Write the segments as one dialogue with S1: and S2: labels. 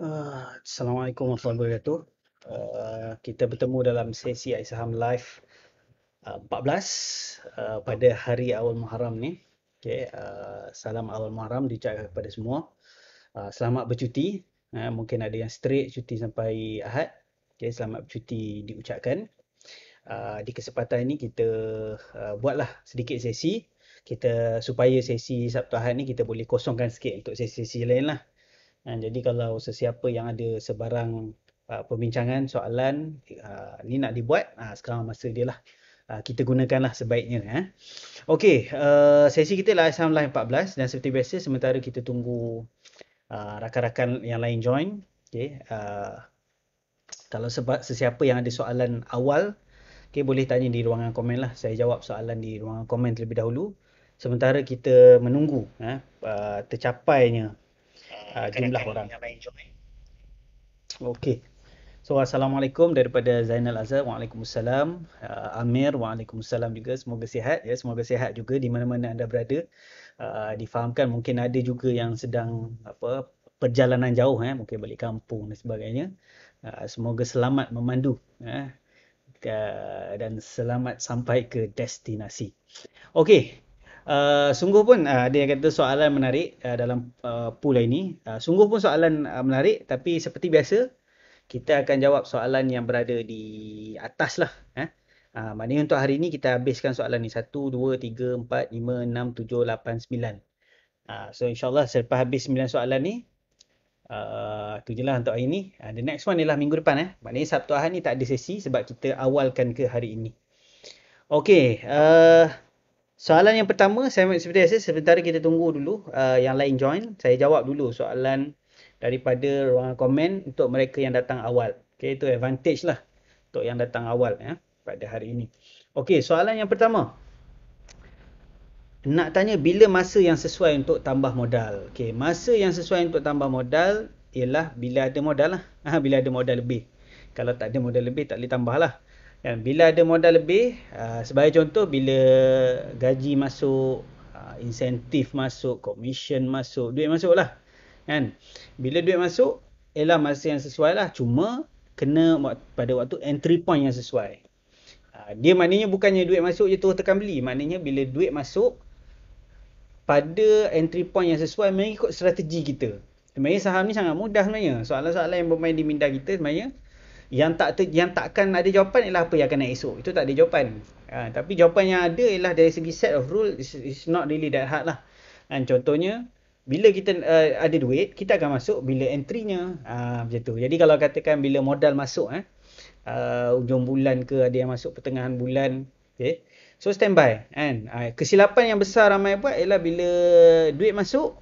S1: Ah, Assalamualaikum warahmatullahi wabarakatuh. Ah, kita bertemu dalam sesi Aisaham Live 14 ah, pada hari awal Muharram ni. Okay, salam awal Muharram dicatkan kepada semua. selamat bercuti. mungkin ada yang straight cuti sampai Ahad. Okay, selamat bercuti diucapkan. di kesempatan ini kita buatlah sedikit sesi kita supaya sesi Sabtu Ahad ni kita boleh kosongkan sikit untuk sesi-sesi lain lah Ha, jadi kalau sesiapa yang ada sebarang uh, perbincangan, soalan uh, ni nak dibuat, uh, sekarang masa dia lah. Uh, kita gunakanlah sebaiknya. Eh. Okey, uh, sesi kita lah SM Live 14 dan seperti biasa sementara kita tunggu uh, rakan-rakan yang lain join. Okey, uh, kalau sebab sesiapa yang ada soalan awal, okay, boleh tanya di ruangan komen lah. Saya jawab soalan di ruangan komen terlebih dahulu. Sementara kita menunggu eh, tercapainya uh, jumlah orang. Eh. Okey. So assalamualaikum daripada Zainal Azhar. Waalaikumsalam. Uh, Amir waalaikumsalam juga. Semoga sihat ya. Semoga sihat juga di mana-mana anda berada. Uh, difahamkan mungkin ada juga yang sedang apa perjalanan jauh eh mungkin balik kampung dan sebagainya. Uh, semoga selamat memandu eh uh, dan selamat sampai ke destinasi. Okey. Uh, sungguh pun uh, ada yang kata soalan menarik uh, dalam uh, pool ini. Uh, sungguh pun soalan uh, menarik tapi seperti biasa kita akan jawab soalan yang berada di atas lah. Eh. Uh, maknanya untuk hari ini kita habiskan soalan ni. 1, 2, 3, 4, 5, 6, 7, 8, 9. so insyaAllah selepas habis 9 soalan ni Itu uh, je lah untuk hari ni. Uh, the next one ialah minggu depan. Eh. Maknanya Sabtu Ahad ni tak ada sesi sebab kita awalkan ke hari ini. Okay. Uh, Soalan yang pertama, saya seperti biasa sebentar kita tunggu dulu uh, yang lain join, saya jawab dulu soalan daripada ruangan komen untuk mereka yang datang awal. okay itu advantage lah untuk yang datang awal ya pada hari ini. Okey, soalan yang pertama. Nak tanya bila masa yang sesuai untuk tambah modal. Okey, masa yang sesuai untuk tambah modal ialah bila ada modal lah. Ha, bila ada modal lebih. Kalau tak ada modal lebih tak boleh tambah lah. Dan bila ada modal lebih, ah, sebagai contoh bila gaji masuk, ah, insentif masuk, komisen masuk, duit masuk lah. Kan? Bila duit masuk, ialah masa yang sesuai lah. Cuma kena pada waktu entry point yang sesuai. Ah, dia maknanya bukannya duit masuk je terus tekan beli. Maknanya bila duit masuk, pada entry point yang sesuai mengikut strategi kita. Sebenarnya saham ni sangat mudah sebenarnya. Soalan-soalan yang bermain di minda kita sebenarnya yang tak ter, yang takkan ada jawapan ialah apa yang akan naik esok itu tak ada jawapan uh, tapi jawapan yang ada ialah dari segi set of rule is not really that hard lah dan ha, contohnya bila kita uh, ada duit kita akan masuk bila entrynya uh, macam tu jadi kalau katakan bila modal masuk eh uh, ujung bulan ke ada yang masuk pertengahan bulan okey so standby kan uh, kesilapan yang besar ramai buat ialah bila duit masuk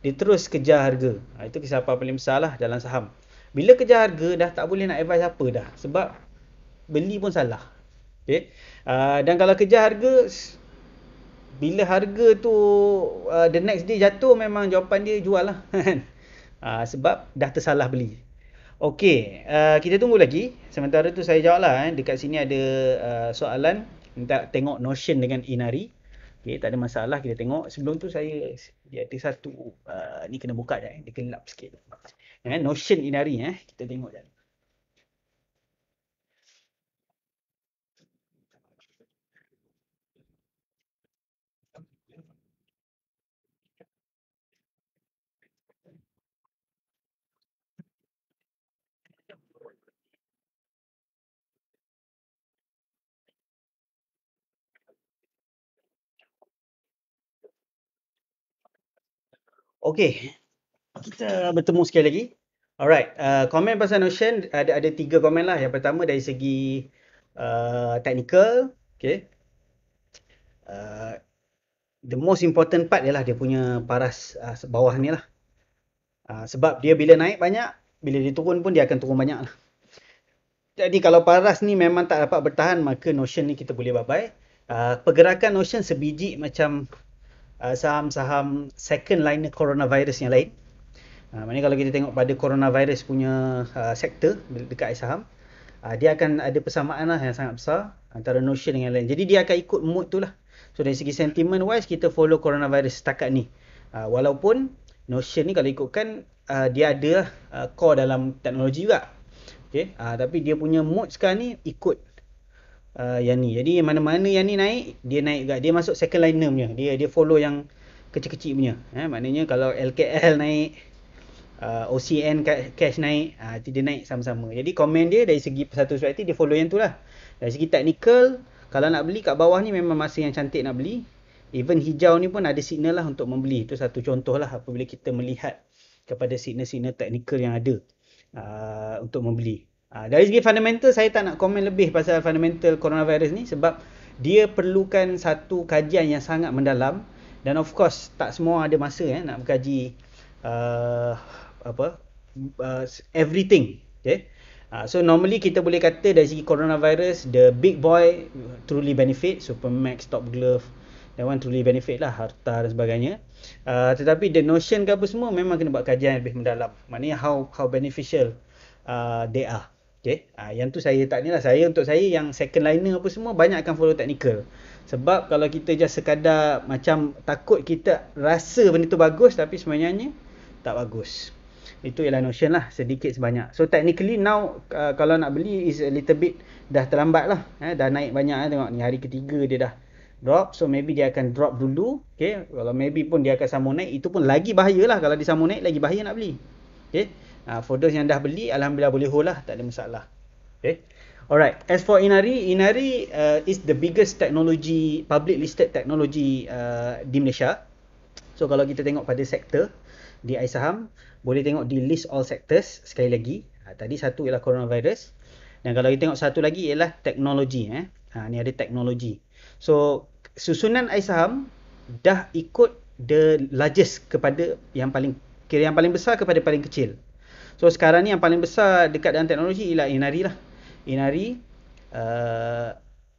S1: dia terus kejar harga. Itu kesilapan paling besar lah dalam saham. Bila kejar harga dah tak boleh nak advise apa dah sebab beli pun salah. Okey. Uh, dan kalau kejar harga bila harga tu uh, the next day jatuh memang jawapan dia jual lah. uh, sebab dah tersalah beli. Okey, uh, kita tunggu lagi. Sementara tu saya jawablah eh dekat sini ada uh, soalan minta tengok Notion dengan Inari. Okey, tak ada masalah kita tengok. Sebelum tu saya dia ada satu uh, ni kena buka dah. Eh. Dia lap sikit. Okay eh, notion ini hari eh. Kita tengok jalan. Okey, kita bertemu sekali lagi. Alright, uh, komen pasal Notion ada ada tiga komen lah. Yang pertama dari segi uh, technical, okay. Uh, the most important part ialah dia punya paras uh, bawah ni lah. Uh, sebab dia bila naik banyak, bila dia turun pun dia akan turun banyak lah. Jadi kalau paras ni memang tak dapat bertahan, maka Notion ni kita boleh babai. Uh, pergerakan Notion sebiji macam uh, saham-saham second liner coronavirus yang lain. Ha, maknanya kalau kita tengok pada coronavirus punya uh, ha, sektor dekat saham uh, dia akan ada persamaan lah yang sangat besar antara notion dengan lain jadi dia akan ikut mood tu lah so dari segi sentiment wise kita follow coronavirus setakat ni uh, walaupun notion ni kalau ikutkan uh, dia ada uh, core dalam teknologi juga okay? uh, tapi dia punya mood sekarang ni ikut uh, yang ni jadi mana-mana yang ni naik dia naik juga dia masuk second liner punya dia, dia follow yang kecil-kecil punya eh, maknanya kalau LKL naik uh, OCN cash naik uh, dia naik sama-sama jadi komen dia dari segi satu surat dia follow yang tu lah dari segi technical, kalau nak beli kat bawah ni memang masih yang cantik nak beli even hijau ni pun ada signal lah untuk membeli itu satu contoh lah apabila kita melihat kepada signal-signal technical yang ada uh, untuk membeli Uh, dari segi fundamental saya tak nak komen lebih pasal fundamental coronavirus ni sebab dia perlukan satu kajian yang sangat mendalam dan of course tak semua ada masa eh, nak mengkaji uh, apa uh, everything okay uh, so normally kita boleh kata dari segi coronavirus the big boy truly benefit max top glove that one truly benefit lah harta dan sebagainya uh, tetapi the notion ke apa semua memang kena buat kajian lebih mendalam maknanya how how beneficial uh, they are Okay. Ha, yang tu saya tak ni lah. Saya untuk saya yang second liner apa semua banyak akan follow technical. Sebab kalau kita just sekadar macam takut kita rasa benda tu bagus tapi sebenarnya tak bagus itu ialah notion lah sedikit sebanyak so technically now uh, kalau nak beli is a little bit dah terlambat lah eh, dah naik banyak eh. tengok ni hari ketiga dia dah drop so maybe dia akan drop dulu okay kalau maybe pun dia akan sambung naik itu pun lagi bahaya lah kalau dia sambung naik lagi bahaya nak beli okay uh, for those yang dah beli alhamdulillah boleh hold lah tak ada masalah okay Alright, as for Inari, Inari uh, is the biggest technology, public listed technology uh, di Malaysia. So kalau kita tengok pada sektor, di saham boleh tengok di list all sectors sekali lagi. Ha, tadi satu ialah coronavirus. Dan kalau kita tengok satu lagi ialah teknologi. Eh. Ha, ni ada teknologi. So, susunan saham dah ikut the largest kepada yang paling kira yang paling besar kepada paling kecil. So sekarang ni yang paling besar dekat dalam teknologi ialah Inari lah. Inari uh,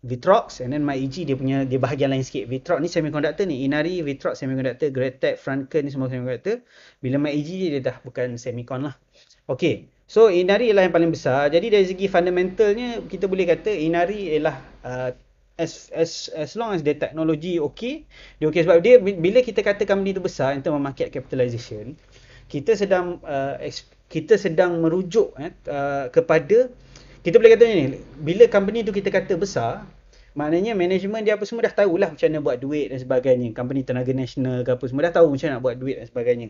S1: Vitrox and then my EG dia punya dia bahagian lain sikit. Vitrox ni semiconductor ni. Inari, Vitrox semiconductor, Gretek, Franken ni semua semiconductor. Bila my EG dia dah bukan semicon lah. Okay. So Inari ialah yang paling besar. Jadi dari segi fundamentalnya kita boleh kata Inari ialah uh, as, as, as long as the technology okay. Dia okay sebab dia bila kita kata company tu besar in term of market capitalization. Kita sedang uh, kita sedang merujuk eh, uh, kepada kita boleh kata ni bila company tu kita kata besar maknanya management dia apa semua dah tahulah macam mana buat duit dan sebagainya company tenaga nasional ke apa semua dah tahu macam mana nak buat duit dan sebagainya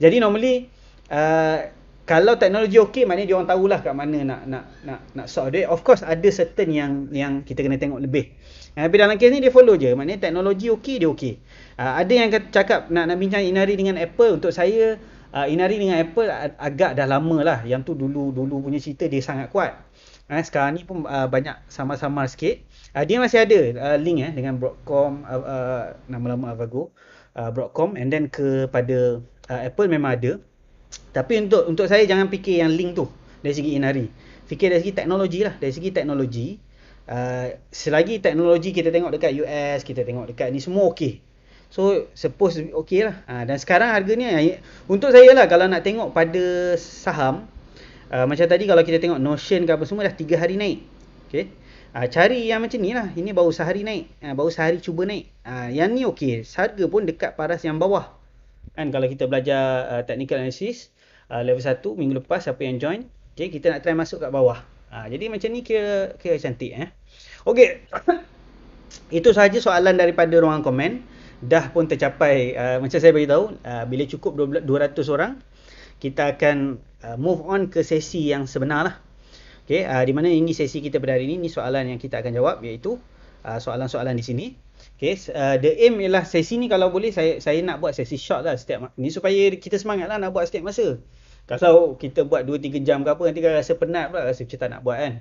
S1: jadi normally uh, kalau teknologi okey maknanya dia orang tahulah kat mana nak nak nak nak sort duit of course ada certain yang yang kita kena tengok lebih tapi dalam kes ni dia follow je maknanya teknologi okey dia okey uh, ada yang kata, cakap nak nak bincang Inari dengan Apple untuk saya Uh, Inari dengan Apple agak dah lama lah. Yang tu dulu dulu punya cerita dia sangat kuat. Eh, sekarang ni pun uh, banyak sama-sama sikit. Uh, dia masih ada uh, link eh dengan Broadcom uh, uh, nama lama Avago uh, Broadcom and then kepada uh, Apple memang ada. Tapi untuk untuk saya jangan fikir yang link tu dari segi inari. Fikir dari segi teknologi lah. Dari segi teknologi uh, selagi teknologi kita tengok dekat US, kita tengok dekat ni semua okey. So suppose okey lah. Uh, dan sekarang harganya untuk saya lah kalau nak tengok pada saham uh, macam tadi kalau kita tengok notion ke apa semua dah 3 hari naik Okay? uh, ah, cari yang macam ni lah ini baru sehari naik uh, baru sehari cuba naik uh, yang ni okey harga pun dekat paras yang bawah kan kalau kita belajar uh, technical analysis uh, level 1 minggu lepas siapa yang join Okay, kita nak try masuk kat bawah uh, jadi macam ni kira kira cantik eh okey itu sahaja soalan daripada ruangan komen dah pun tercapai uh, macam saya beritahu, uh, bila cukup 200 orang kita akan uh, move on ke sesi yang sebenar lah. Okay, uh, di mana ini sesi kita pada hari ini, ini soalan yang kita akan jawab iaitu uh, soalan-soalan di sini. Okay, uh, the aim ialah sesi ni kalau boleh saya saya nak buat sesi short lah setiap ma- ni supaya kita semangat lah nak buat setiap masa. Kalau kita buat 2-3 jam ke apa nanti kan rasa penat pula rasa macam tak nak buat kan.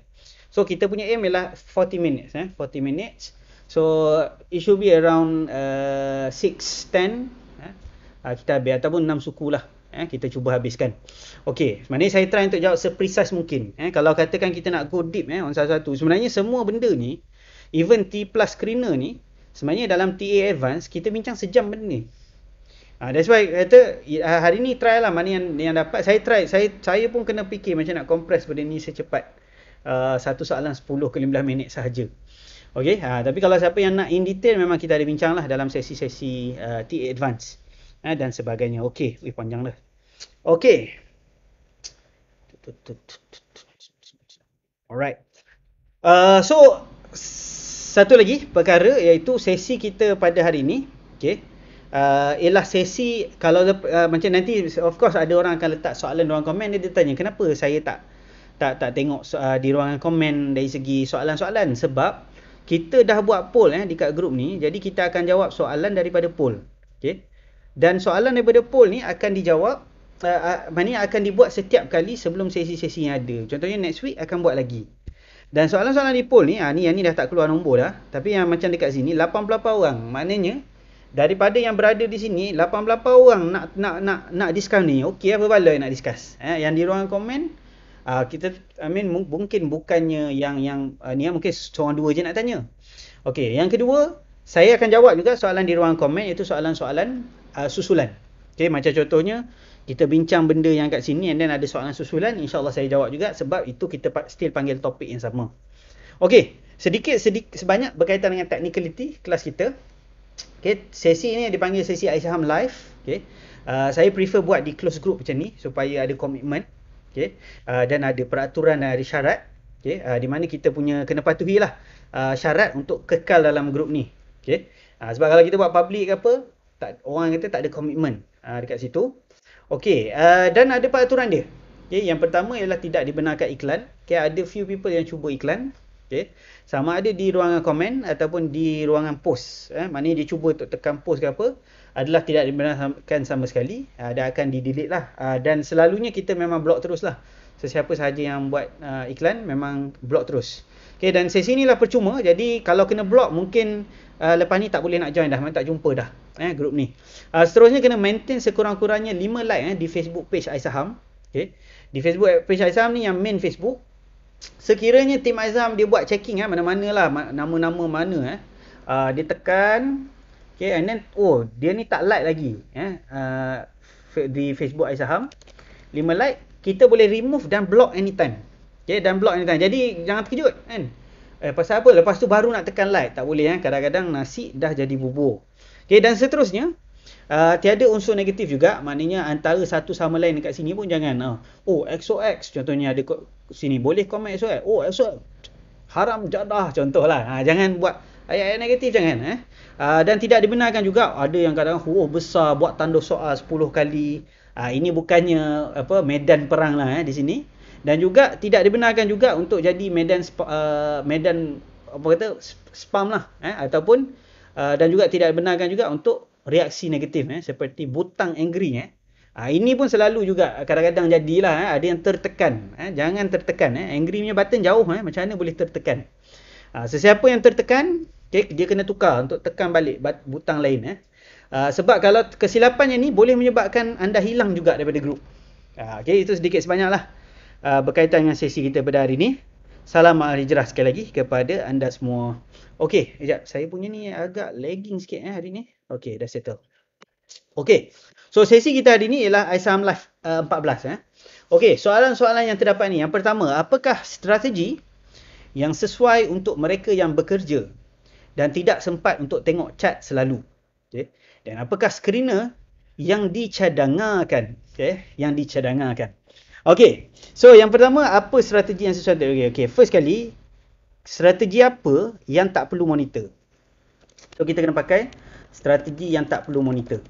S1: So kita punya aim ialah 40 minutes. Eh? 40 minutes. So it should be around uh, 6-10. Eh? Uh, kita habis ataupun 6 suku lah eh, kita cuba habiskan. Okey, sebenarnya saya try untuk jawab seprecise mungkin. Eh, kalau katakan kita nak go deep eh, on satu-satu. Sebenarnya semua benda ni, even T plus screener ni, sebenarnya dalam TA advance, kita bincang sejam benda ni. Ha, that's why kata ah, hari ni try lah mana yang, yang dapat. Saya try, saya saya pun kena fikir macam nak compress benda ni secepat. Uh, satu soalan 10 ke 15 minit sahaja. Okay, ha, tapi kalau siapa yang nak in detail memang kita ada bincang lah dalam sesi-sesi uh, TA Advance. Eh dan sebagainya. Okey, we panjanglah. Okey. Alright. Uh, so satu lagi perkara iaitu sesi kita pada hari ini, okey. Uh, ialah sesi kalau uh, macam nanti of course ada orang akan letak soalan ruang komen dia, ditanya. kenapa saya tak tak tak tengok uh, di ruangan komen dari segi soalan-soalan sebab kita dah buat poll eh dekat grup ni jadi kita akan jawab soalan daripada poll okey dan soalan daripada poll ni akan dijawab uh, uh, akan dibuat setiap kali sebelum sesi-sesi yang ada. Contohnya next week akan buat lagi. Dan soalan-soalan di poll ni, ha, ni yang ni dah tak keluar nombor dah. Tapi yang macam dekat sini, 88 orang. Maknanya, daripada yang berada di sini, 88 orang nak nak nak nak discuss ni. Okey, apa balai nak discuss? Eh, yang di ruang komen, uh, kita, I mean, mungkin bukannya yang, yang uh, ni mungkin seorang dua je nak tanya. Okey, yang kedua, saya akan jawab juga soalan di ruang komen, iaitu soalan-soalan uh, susulan. Okay, macam contohnya kita bincang benda yang kat sini and then ada soalan susulan, insyaallah saya jawab juga sebab itu kita still panggil topik yang sama. Okay, sedikit, sedikit sebanyak berkaitan dengan technicality kelas kita. Okay, sesi ini dipanggil sesi Aisyaham live. Okay, uh, saya prefer buat di close group macam ni supaya ada komitmen. Okay, uh, dan ada peraturan dan ada syarat. Okay, uh, di mana kita punya kena patuhilah uh, syarat untuk kekal dalam grup ni. Okay, uh, sebab kalau kita buat public ke apa, tak orang kata tak ada komitmen uh, ah, dekat situ. Okey, uh, dan ada peraturan dia. Okey, yang pertama ialah tidak dibenarkan iklan. Okey, ada few people yang cuba iklan. Okey. Sama ada di ruangan komen ataupun di ruangan post, eh maknanya dia cuba untuk tekan post ke apa adalah tidak dibenarkan sama sekali uh, dan akan di delete lah. Uh, dan selalunya kita memang block terus lah. Sesiapa sahaja yang buat uh, iklan memang block terus. Okey, dan sesi inilah percuma. Jadi kalau kena block mungkin uh, lepas ni tak boleh nak join dah memang tak jumpa dah eh grup ni uh, seterusnya kena maintain sekurang-kurangnya 5 like eh di Facebook page Aisaham Okay, di Facebook page Aisaham ni yang main Facebook sekiranya tim Aisaham dia buat checking eh mana-mana lah nama-nama mana eh uh, dia tekan Okay, and then oh dia ni tak like lagi eh uh, di Facebook Aisaham 5 like kita boleh remove dan block anytime Okay, dan block anytime jadi jangan terkejut kan Eh, pasal apa? Lepas tu baru nak tekan light. Tak boleh kan. Eh? Kadang-kadang nasi dah jadi bubur. Okay, dan seterusnya. Uh, tiada unsur negatif juga. Maknanya antara satu sama lain dekat sini pun jangan. Uh, oh, XOX oh, contohnya ada kat sini. Boleh komen XOX. Oh, XOX. Haram jadah contohlah. Ha, jangan buat ayat-ayat negatif jangan. Eh? Uh, dan tidak dibenarkan juga. Ada yang kadang-kadang oh, besar buat tanduk soal 10 kali. Uh, ini bukannya apa medan perang lah eh, di sini dan juga tidak dibenarkan juga untuk jadi medan uh, medan apa kata spam lah eh ataupun uh, dan juga tidak dibenarkan juga untuk reaksi negatif eh seperti butang angry eh ha, ini pun selalu juga kadang-kadang jadilah eh ada yang tertekan eh jangan tertekan eh angry punya button jauh eh macam mana boleh tertekan ha, sesiapa yang tertekan okay, dia kena tukar untuk tekan balik butang lain eh Uh, sebab kalau kesilapan yang ni boleh menyebabkan anda hilang juga daripada grup. Uh, okay, itu sedikit sebanyak lah. Ah, berkaitan dengan sesi kita pada hari ini. Salam al ah, hijrah sekali lagi kepada anda semua. Okey, sekejap. Saya punya ni agak lagging sikit eh hari ni. Okey, dah settle. Okey. So, sesi kita hari ni ialah Aisam Live uh, ah, 14. Eh. Okey, soalan-soalan yang terdapat ni. Yang pertama, apakah strategi yang sesuai untuk mereka yang bekerja dan tidak sempat untuk tengok chat selalu? Okay. Dan apakah screener yang dicadangkan? Okay. Yang dicadangkan? Okay. So yang pertama, apa strategi yang sesuai? Okay. okay. First kali, strategi apa yang tak perlu monitor? So kita kena pakai strategi yang tak perlu monitor.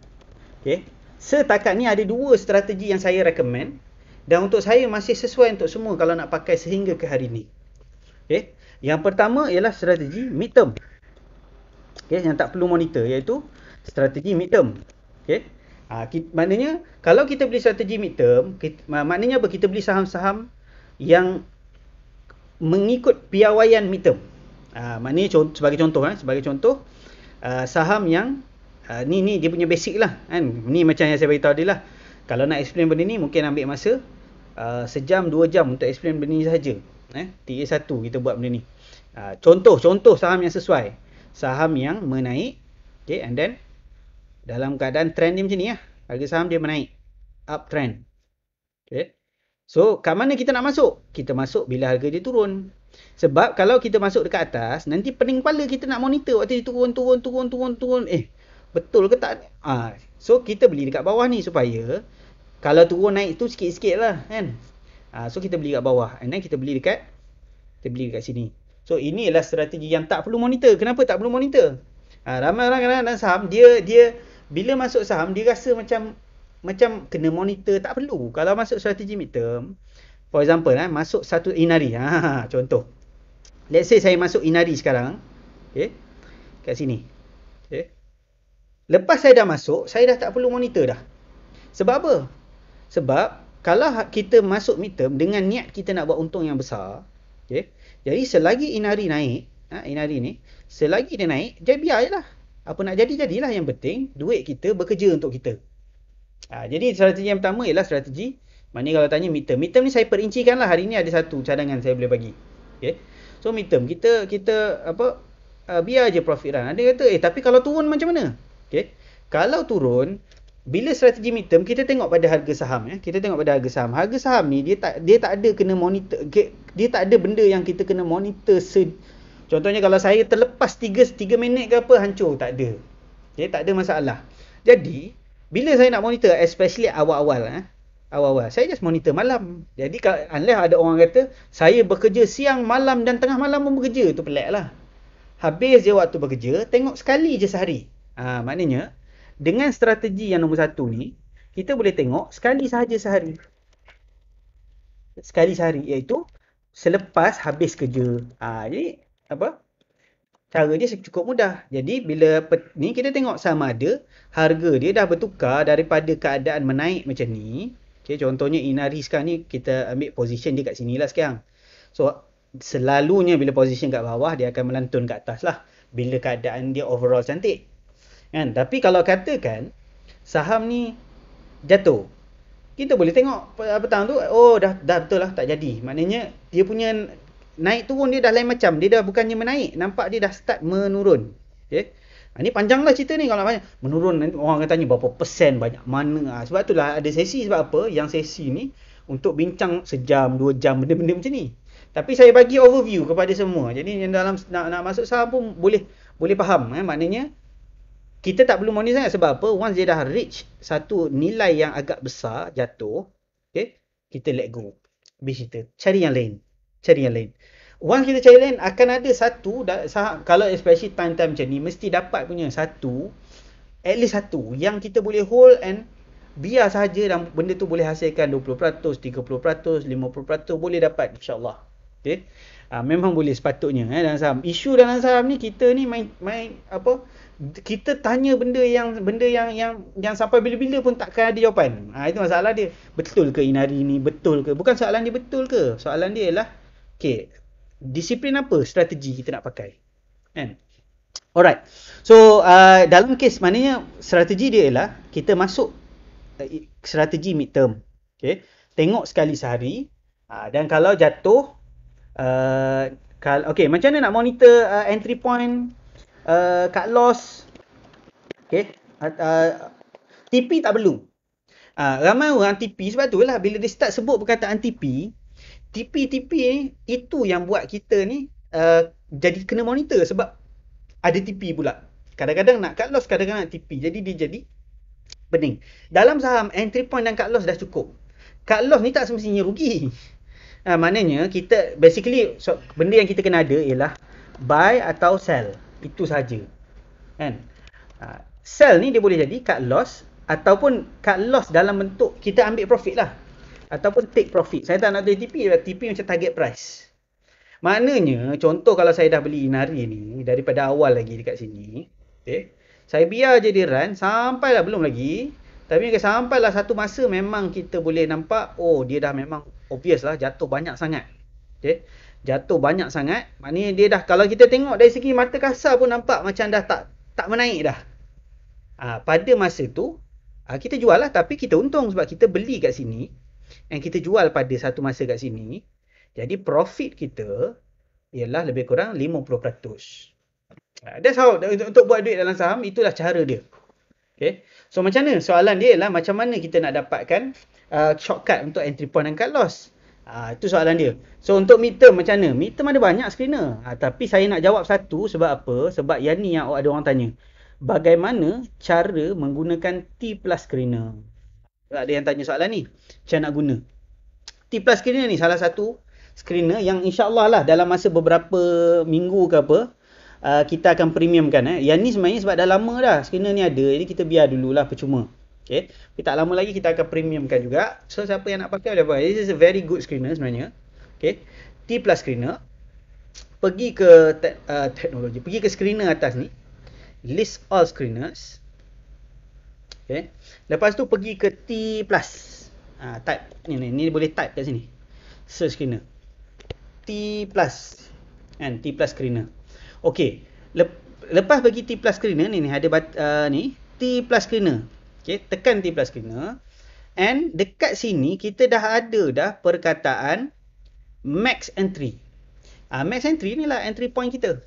S1: Okay. Setakat ni ada dua strategi yang saya recommend. Dan untuk saya masih sesuai untuk semua kalau nak pakai sehingga ke hari ni. Okay. Yang pertama ialah strategi midterm. Okay. Yang tak perlu monitor iaitu strategi midterm. Okay. Ah, kita, maknanya kalau kita beli strategi mid term, maknanya apa? Kita beli saham-saham yang mengikut piawaian mid term. Ah, maknanya contoh, sebagai contoh eh, sebagai contoh ah, saham yang ah, ni ni dia punya basic lah kan. Ni macam yang saya beritahu tadi lah. Kalau nak explain benda ni mungkin ambil masa ah, sejam dua jam untuk explain benda ni saja. Eh, tiga satu kita buat benda ni. Ah, contoh contoh saham yang sesuai. Saham yang menaik. Okay, and then dalam keadaan trend dia macam ni lah. Harga saham dia menaik. Uptrend. Okay. So, kat mana kita nak masuk? Kita masuk bila harga dia turun. Sebab kalau kita masuk dekat atas, nanti pening kepala kita nak monitor waktu dia turun, turun, turun, turun, turun. Eh, betul ke tak? Ha. So, kita beli dekat bawah ni supaya kalau turun naik tu sikit-sikit lah kan. Ha. So, kita beli dekat bawah. And then kita beli dekat, kita beli dekat sini. So, ini adalah strategi yang tak perlu monitor. Kenapa tak perlu monitor? Ha, ramai orang kadang-kadang saham, dia, dia, dia, bila masuk saham dia rasa macam macam kena monitor tak perlu kalau masuk strategi mid term for example eh masuk satu inari ha, ha, ha contoh let's say saya masuk inari sekarang okey kat sini okey lepas saya dah masuk saya dah tak perlu monitor dah sebab apa sebab kalau ha- kita masuk mid term dengan niat kita nak buat untung yang besar okey jadi selagi inari naik inari ni selagi dia naik dia biarlah apa nak jadi, jadilah yang penting duit kita bekerja untuk kita. Ha, jadi strategi yang pertama ialah strategi mana kalau tanya midterm. Midterm ni saya perincikan lah hari ni ada satu cadangan saya boleh bagi. Okay. So midterm kita kita apa uh, biar je profit run. Ada kata eh tapi kalau turun macam mana? Okay. Kalau turun bila strategi midterm kita tengok pada harga saham ya. Kita tengok pada harga saham. Harga saham ni dia tak dia tak ada kena monitor dia tak ada benda yang kita kena monitor se, Contohnya kalau saya terlepas 3 3 minit ke apa hancur tak ada. Okey tak ada masalah. Jadi bila saya nak monitor especially awal-awal eh awal-awal saya just monitor malam. Jadi unless ada orang kata saya bekerja siang malam dan tengah malam pun bekerja tu peliklah. Habis je waktu bekerja tengok sekali je sehari. Ha, maknanya dengan strategi yang nombor satu ni kita boleh tengok sekali sahaja sehari. Sekali sehari iaitu selepas habis kerja. Ha, jadi apa? Cara dia cukup mudah. Jadi bila ni kita tengok sama ada harga dia dah bertukar daripada keadaan menaik macam ni. Okay, contohnya Inari sekarang ni kita ambil position dia kat sini lah sekarang. So selalunya bila position kat bawah dia akan melantun kat atas lah. Bila keadaan dia overall cantik. Kan? Tapi kalau katakan saham ni jatuh. Kita boleh tengok petang tu, oh dah, dah betul lah tak jadi. Maknanya dia punya naik turun dia dah lain macam. Dia dah bukannya menaik. Nampak dia dah start menurun. Okay. Ha, ni panjanglah cerita ni kalau nak banyak. Menurun nanti orang akan tanya berapa persen banyak mana. Ha, sebab itulah ada sesi sebab apa. Yang sesi ni untuk bincang sejam, dua jam benda-benda macam ni. Tapi saya bagi overview kepada semua. Jadi yang dalam nak, nak masuk saham pun boleh boleh faham. Eh? Maknanya kita tak perlu monitor sangat sebab apa. Once dia dah reach satu nilai yang agak besar jatuh. Okay. Kita let go. Habis cerita. Cari yang lain cari yang lain. Once kita cari lain, akan ada satu, kalau especially time-time macam ni, mesti dapat punya satu, at least satu yang kita boleh hold and biar saja dan benda tu boleh hasilkan 20%, 30%, 50% boleh dapat insyaAllah. Okay. Ha, memang boleh sepatutnya eh, dalam saham. Isu dalam saham ni kita ni main, main apa, kita tanya benda yang benda yang yang yang sampai bila-bila pun takkan ada jawapan. Ha, itu masalah dia. Betul ke Inari ni? Betul ke? Bukan soalan dia betul ke? Soalan dia ialah Okay. Disiplin apa strategi kita nak pakai? Kan? Alright. So, uh, dalam kes maknanya strategi dia ialah kita masuk uh, strategi term. Okay. Tengok sekali sehari. Uh, dan kalau jatuh, uh, kal- okay, macam mana nak monitor uh, entry point, uh, cut loss, okay, uh, uh TP tak perlu. Uh, ramai orang TP sebab tu lah bila dia start sebut perkataan TP, tipi-tipi ni itu yang buat kita ni uh, jadi kena monitor sebab ada tipi pula. Kadang-kadang nak cut loss, kadang-kadang nak tipi. Jadi dia jadi pening. Dalam saham entry point dan cut loss dah cukup. Cut loss ni tak semestinya rugi. Ha, maknanya kita basically so, benda yang kita kena ada ialah buy atau sell. Itu sahaja. Kan? Ha, sell ni dia boleh jadi cut loss ataupun cut loss dalam bentuk kita ambil profit lah ataupun take profit. Saya tak nak beli TP, TP macam target price. Maknanya, contoh kalau saya dah beli Inari ni, daripada awal lagi dekat sini, okay, saya biar je dia run, sampailah belum lagi, tapi sampailah satu masa memang kita boleh nampak, oh dia dah memang obvious lah, jatuh banyak sangat. Okay. Jatuh banyak sangat, maknanya dia dah, kalau kita tengok dari segi mata kasar pun nampak macam dah tak tak menaik dah. Ha, pada masa tu, ah, kita jual lah tapi kita untung sebab kita beli kat sini, yang kita jual pada satu masa kat sini jadi profit kita ialah lebih kurang 50%. That's how untuk buat duit dalam saham itulah cara dia. Okay. So macam mana? Soalan dia ialah macam mana kita nak dapatkan uh, shortcut untuk entry point dan cut loss. Uh, itu soalan dia. So untuk meter macam mana? meter ada banyak screener. Uh, tapi saya nak jawab satu sebab apa? Sebab yang ni yang ada orang tanya. Bagaimana cara menggunakan T plus screener? ada yang tanya soalan ni. Macam nak guna. T plus screener ni salah satu screener yang insyaAllah lah dalam masa beberapa minggu ke apa uh, kita akan premiumkan. Eh. Yang ni sebenarnya sebab dah lama dah screener ni ada. Jadi kita biar dululah percuma. Okay. Tapi tak lama lagi kita akan premiumkan juga. So siapa yang nak pakai boleh pakai. This is a very good screener sebenarnya. Okay. T plus screener. Pergi ke te- uh, teknologi. Pergi ke screener atas ni. List all screeners. Okay. Eh? Lepas tu pergi ke T plus. Ha, type. Ni, ni, ni boleh type kat sini. Search screener. T plus. and T plus screener. Okay. Lep, lepas bagi T plus screener ni. ni ada uh, ni. T plus screener. Okay. Tekan T plus screener. And dekat sini kita dah ada dah perkataan max entry. Ha, max entry ni lah entry point kita.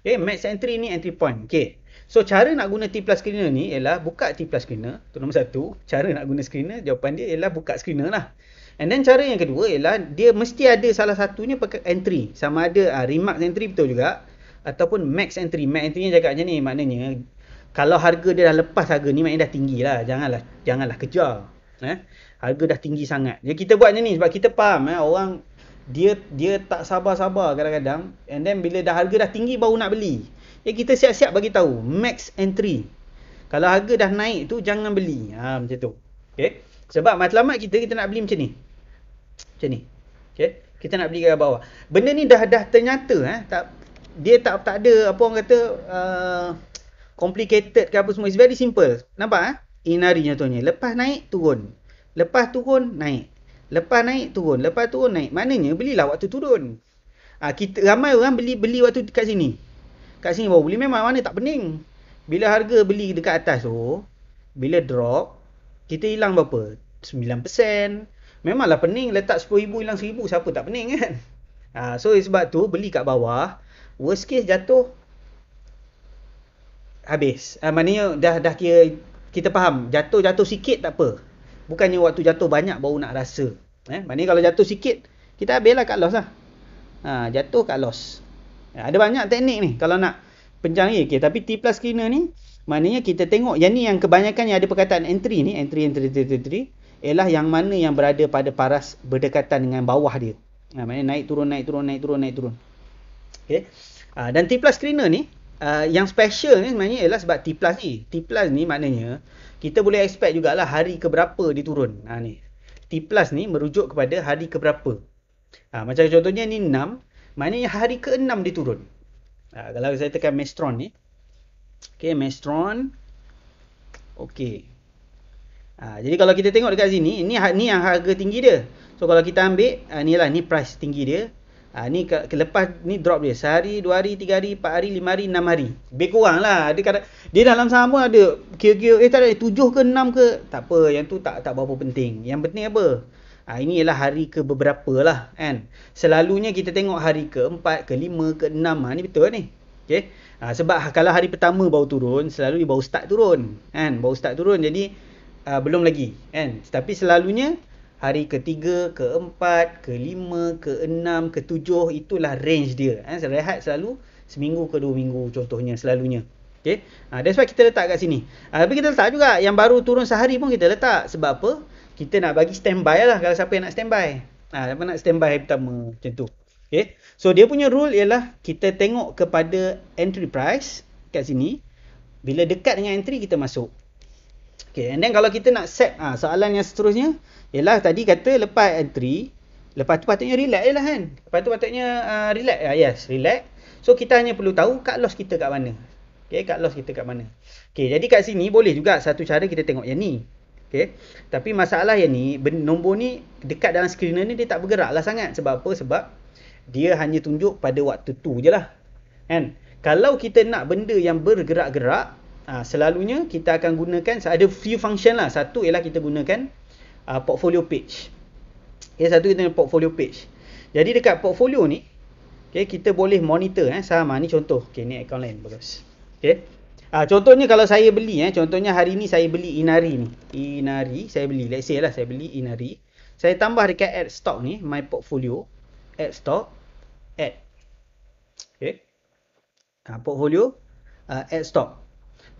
S1: Okay. Max entry ni entry point. Okay. So cara nak guna T plus screener ni ialah buka T plus screener. Tu nombor satu. Cara nak guna screener jawapan dia ialah buka screener lah. And then cara yang kedua ialah dia mesti ada salah satunya pakai entry. Sama ada uh, ah, remark entry betul juga. Ataupun max entry. Max entry ni cakap macam ni maknanya kalau harga dia dah lepas harga ni maknanya dah tinggi lah. Janganlah, janganlah kejar. Eh? Harga dah tinggi sangat. Jadi kita buat macam ni sebab kita faham eh, orang dia dia tak sabar-sabar kadang-kadang and then bila dah harga dah tinggi baru nak beli Eh kita siap-siap bagi tahu max entry. Kalau harga dah naik tu jangan beli. Ha macam tu. Okey. Sebab matlamat kita kita nak beli macam ni. Macam ni. Okey. Kita nak beli ke bawah. Benda ni dah dah ternyata eh tak dia tak tak ada apa orang kata uh, complicated ke apa semua. It's very simple. Nampak eh? Inari contohnya. Lepas naik turun. Lepas turun naik. Lepas naik turun. Lepas turun naik. Maknanya belilah waktu turun. Ha, kita, ramai orang beli beli waktu dekat sini. Kat sini bawah beli memang mana tak pening. Bila harga beli dekat atas tu, bila drop, kita hilang berapa? 9%. Memanglah pening letak RM10,000 hilang RM1,000. Siapa tak pening kan? Ha, so sebab tu beli kat bawah, worst case jatuh, habis. Ha, maknanya dah, dah kira kita faham. Jatuh-jatuh sikit tak apa. Bukannya waktu jatuh banyak baru nak rasa. Eh, maknanya kalau jatuh sikit, kita habislah kat loss lah. Ha, jatuh kat loss. Ya, ada banyak teknik ni kalau nak penjangi. Okay, tapi T plus cleaner ni, maknanya kita tengok yang ni yang kebanyakan yang ada perkataan entry ni, entry, entry, entry, entry, entry ialah yang mana yang berada pada paras berdekatan dengan bawah dia. Ha, maknanya naik turun, naik turun, naik turun, naik turun. Okay. Ha, dan T plus cleaner ni, Uh, yang special ni sebenarnya ialah sebab T plus ni. T plus ni maknanya kita boleh expect jugalah hari keberapa diturun. turun. Ha, ni. T plus ni merujuk kepada hari keberapa. Ha, macam contohnya ni Maknanya hari ke-6 dia turun. Ha, kalau saya tekan Mestron ni. Okay, Mestron. Okay. Ha, jadi kalau kita tengok dekat sini, ini ha- ni yang harga tinggi dia. So kalau kita ambil, ha, ni lah, ni price tinggi dia. Ha, ni ke, ke, lepas ni drop dia. Sehari, dua hari, tiga hari, empat hari, lima hari, enam hari. Lebih kurang lah. Dia, kadang, dia dalam saham pun ada. Kira-kira, eh tak ada, tujuh ke enam ke. Tak apa, yang tu tak tak berapa penting. Yang penting apa? Ha, ini ialah hari ke beberapa lah kan. Selalunya kita tengok hari ke empat, ke lima, ke enam. Ha, ni betul ni. Okay. Ha, sebab ha, kalau hari pertama baru turun, selalu baru start turun. Kan? Baru start turun jadi ha, belum lagi. Kan? Tapi selalunya hari ketiga, keempat, kelima, keenam, ketujuh itulah range dia. Kan? Rehat selalu seminggu ke dua minggu contohnya selalunya. Okay. Ha, that's why kita letak kat sini. Ha, tapi kita letak juga yang baru turun sehari pun kita letak. Sebab apa? kita nak bagi standby lah kalau siapa yang nak standby. Ha, siapa nak standby hari pertama macam tu. Okay. So dia punya rule ialah kita tengok kepada entry price kat sini. Bila dekat dengan entry kita masuk. Okay. And then kalau kita nak set ha, soalan yang seterusnya ialah tadi kata lepas entry. Lepas tu patutnya relax je lah kan. Lepas tu patutnya uh, relax. Uh, yes, relax. So kita hanya perlu tahu cut loss kita kat mana. Okay, cut loss kita kat mana. Okay, jadi kat sini boleh juga satu cara kita tengok yang ni. Okay. Tapi masalah yang ni, nombor ni dekat dalam screener ni dia tak bergerak lah sangat. Sebab apa? Sebab dia hanya tunjuk pada waktu tu je lah. Kan? Kalau kita nak benda yang bergerak-gerak, ha, selalunya kita akan gunakan, ada few function lah. Satu ialah kita gunakan uh, portfolio page. Okay, satu kita guna portfolio page. Jadi dekat portfolio ni, okay, kita boleh monitor. Eh, sama ni contoh. Okay, ni account lain. Bagus. Okay. Ha, contohnya kalau saya beli eh, contohnya hari ni saya beli inari ni. Inari saya beli. Let's say lah saya beli inari. Saya tambah dekat add stock ni, my portfolio, add stock, add. Okay. Ha, portfolio, uh, add stock.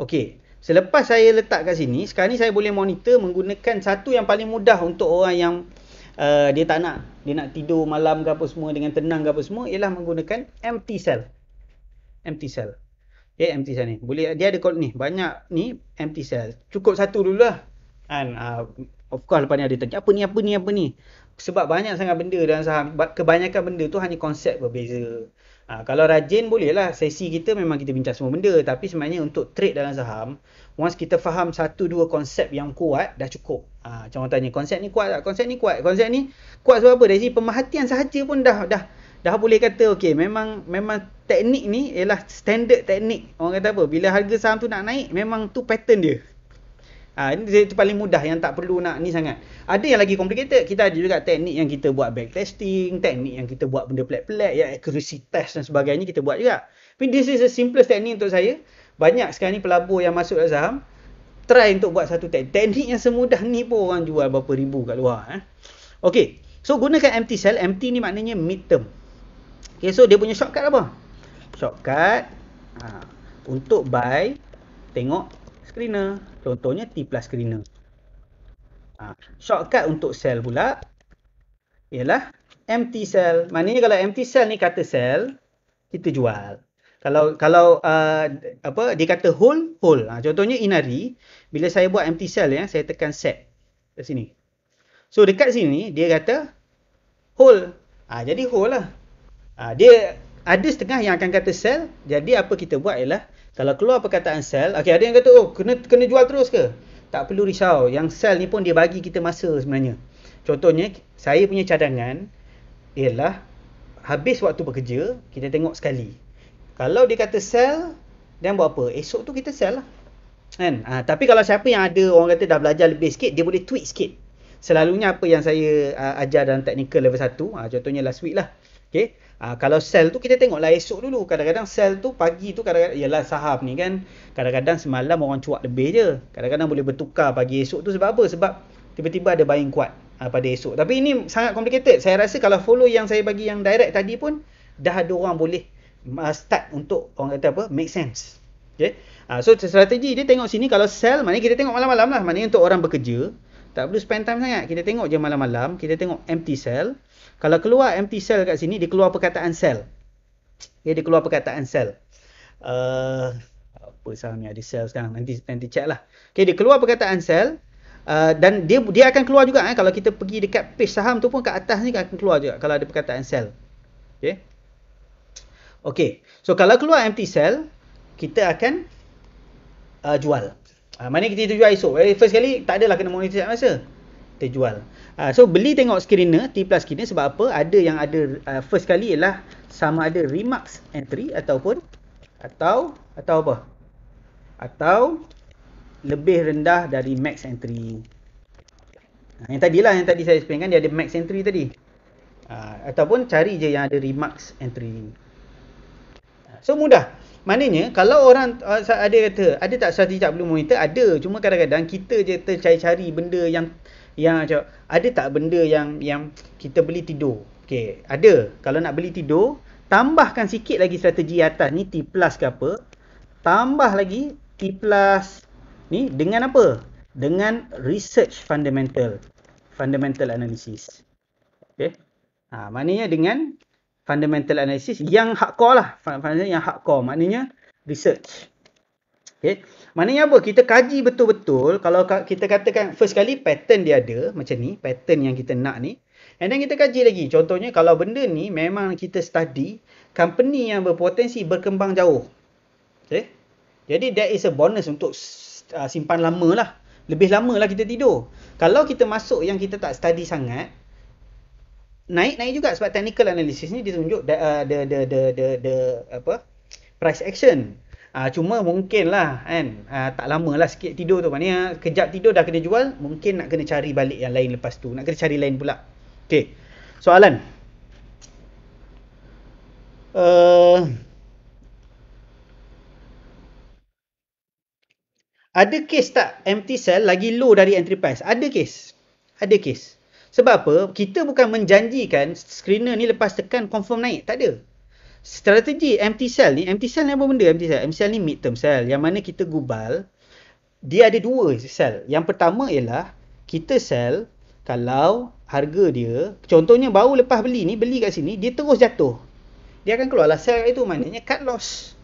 S1: Okay. Selepas saya letak kat sini, sekarang ni saya boleh monitor menggunakan satu yang paling mudah untuk orang yang uh, dia tak nak, dia nak tidur malam ke apa semua dengan tenang ke apa semua, ialah menggunakan empty cell. Empty cell. Eh empty cell ni. Boleh dia ada kot ni banyak ni empty cell. Cukup satu dululah. Kan uh, of course lepas ni ada tanya apa ni apa ni apa ni. Sebab banyak sangat benda dalam saham kebanyakan benda tu hanya konsep berbeza. Ha, kalau rajin boleh lah sesi kita memang kita bincang semua benda tapi sebenarnya untuk trade dalam saham once kita faham satu dua konsep yang kuat dah cukup. Ha, macam orang tanya konsep ni kuat tak? Konsep ni kuat. Konsep ni kuat sebab apa? Dari sini pemerhatian sahaja pun dah dah dah boleh kata okey memang memang teknik ni ialah standard teknik orang kata apa bila harga saham tu nak naik memang tu pattern dia ha, ini tu paling mudah yang tak perlu nak ni sangat ada yang lagi complicated kita ada juga teknik yang kita buat back testing teknik yang kita buat benda pelak pelak, ya accuracy test dan sebagainya kita buat juga tapi this is the simplest teknik untuk saya banyak sekarang ni pelabur yang masuk dalam saham try untuk buat satu teknik teknik yang semudah ni pun orang jual berapa ribu kat luar eh Okay, so gunakan empty cell. Empty ni maknanya mid term. Okay, so dia punya shortcut apa? Shortcut ha, untuk buy tengok screener. Contohnya T plus screener. Ha, shortcut untuk cell pula ialah empty cell. Maknanya kalau empty cell ni kata cell, kita jual. Kalau kalau uh, apa dia kata hole, hole. Ha, contohnya inari, bila saya buat empty cell ya, saya tekan set kat sini. So dekat sini dia kata hole. Ha, jadi hole lah. Ha, dia ada setengah yang akan kata sell. Jadi apa kita buat ialah kalau keluar perkataan sell, okey ada yang kata oh kena kena jual terus ke? Tak perlu risau. Yang sell ni pun dia bagi kita masa sebenarnya. Contohnya saya punya cadangan ialah habis waktu bekerja, kita tengok sekali. Kalau dia kata sell, dia buat apa? Esok tu kita sell lah. Kan? Ha, tapi kalau siapa yang ada orang kata dah belajar lebih sikit, dia boleh tweak sikit. Selalunya apa yang saya uh, ajar dalam technical level 1, ha, contohnya last week lah. Okay. Ha, kalau sell tu kita tengoklah esok dulu. Kadang-kadang sell tu pagi tu kadang-kadang ialah saham ni kan. Kadang-kadang semalam orang cuak lebih je. Kadang-kadang boleh bertukar pagi esok tu sebab apa? Sebab tiba-tiba ada buying kuat ha, ah, pada esok. Tapi ini sangat complicated. Saya rasa kalau follow yang saya bagi yang direct tadi pun dah ada orang boleh uh, start untuk orang kata apa? Make sense. Okay. Ha, so strategi dia tengok sini kalau sell maknanya kita tengok malam-malam lah. Maknanya untuk orang bekerja tak perlu spend time sangat. Kita tengok je malam-malam. Kita tengok empty sell. Kalau keluar empty cell kat sini, dia keluar perkataan cell. Okay, dia keluar perkataan cell. Uh, apa saham yang ada cell sekarang? Nanti nanti check lah. Okay, dia keluar perkataan cell. Uh, dan dia dia akan keluar juga. Eh. Kalau kita pergi dekat page saham tu pun kat atas ni akan keluar juga. Kalau ada perkataan cell. Okay. Okay. So, kalau keluar empty cell, kita akan uh, jual. Uh, mana kita jual esok? Eh, first kali, tak adalah kena monitor masa. Kita jual. Uh, so beli tengok screener T plus screener sebab apa? Ada yang ada uh, first kali ialah sama ada remarks entry ataupun atau atau apa? Atau lebih rendah dari max entry. Uh, ha, yang lah yang tadi saya sebutkan dia ada max entry tadi. Uh, ataupun cari je yang ada remarks entry. So mudah. Maknanya kalau orang uh, ada kata ada tak strategi tak perlu monitor? Ada. Cuma kadang-kadang kita je tercari-cari benda yang yang macam ada tak benda yang yang kita beli tidur okey ada kalau nak beli tidur tambahkan sikit lagi strategi atas ni T plus ke apa tambah lagi T plus ni dengan apa dengan research fundamental fundamental analysis okey ha maknanya dengan fundamental analysis yang hardcore lah yang hardcore maknanya research okey Maknanya apa? Kita kaji betul-betul kalau kita katakan first kali pattern dia ada macam ni, pattern yang kita nak ni. And then kita kaji lagi. Contohnya kalau benda ni memang kita study company yang berpotensi berkembang jauh. Okay? Jadi that is a bonus untuk uh, simpan lama lah. Lebih lama lah kita tidur. Kalau kita masuk yang kita tak study sangat, naik-naik juga sebab technical analysis ni dia tunjuk the, uh, the, the, the, the, the, the, apa, price action. Uh, cuma mungkin lah kan uh, tak lama lah sikit tidur tu maknanya kejap tidur dah kena jual mungkin nak kena cari balik yang lain lepas tu nak kena cari lain pula Okay, soalan uh, ada case tak empty cell lagi low dari entry price ada case, ada case. sebab apa kita bukan menjanjikan screener ni lepas tekan confirm naik tak ada strategi empty cell ni empty cell ni apa benda empty cell empty cell ni mid term cell yang mana kita gubal dia ada dua cell. yang pertama ialah kita sell kalau harga dia contohnya baru lepas beli ni beli kat sini dia terus jatuh dia akan keluarlah sel itu maknanya cut loss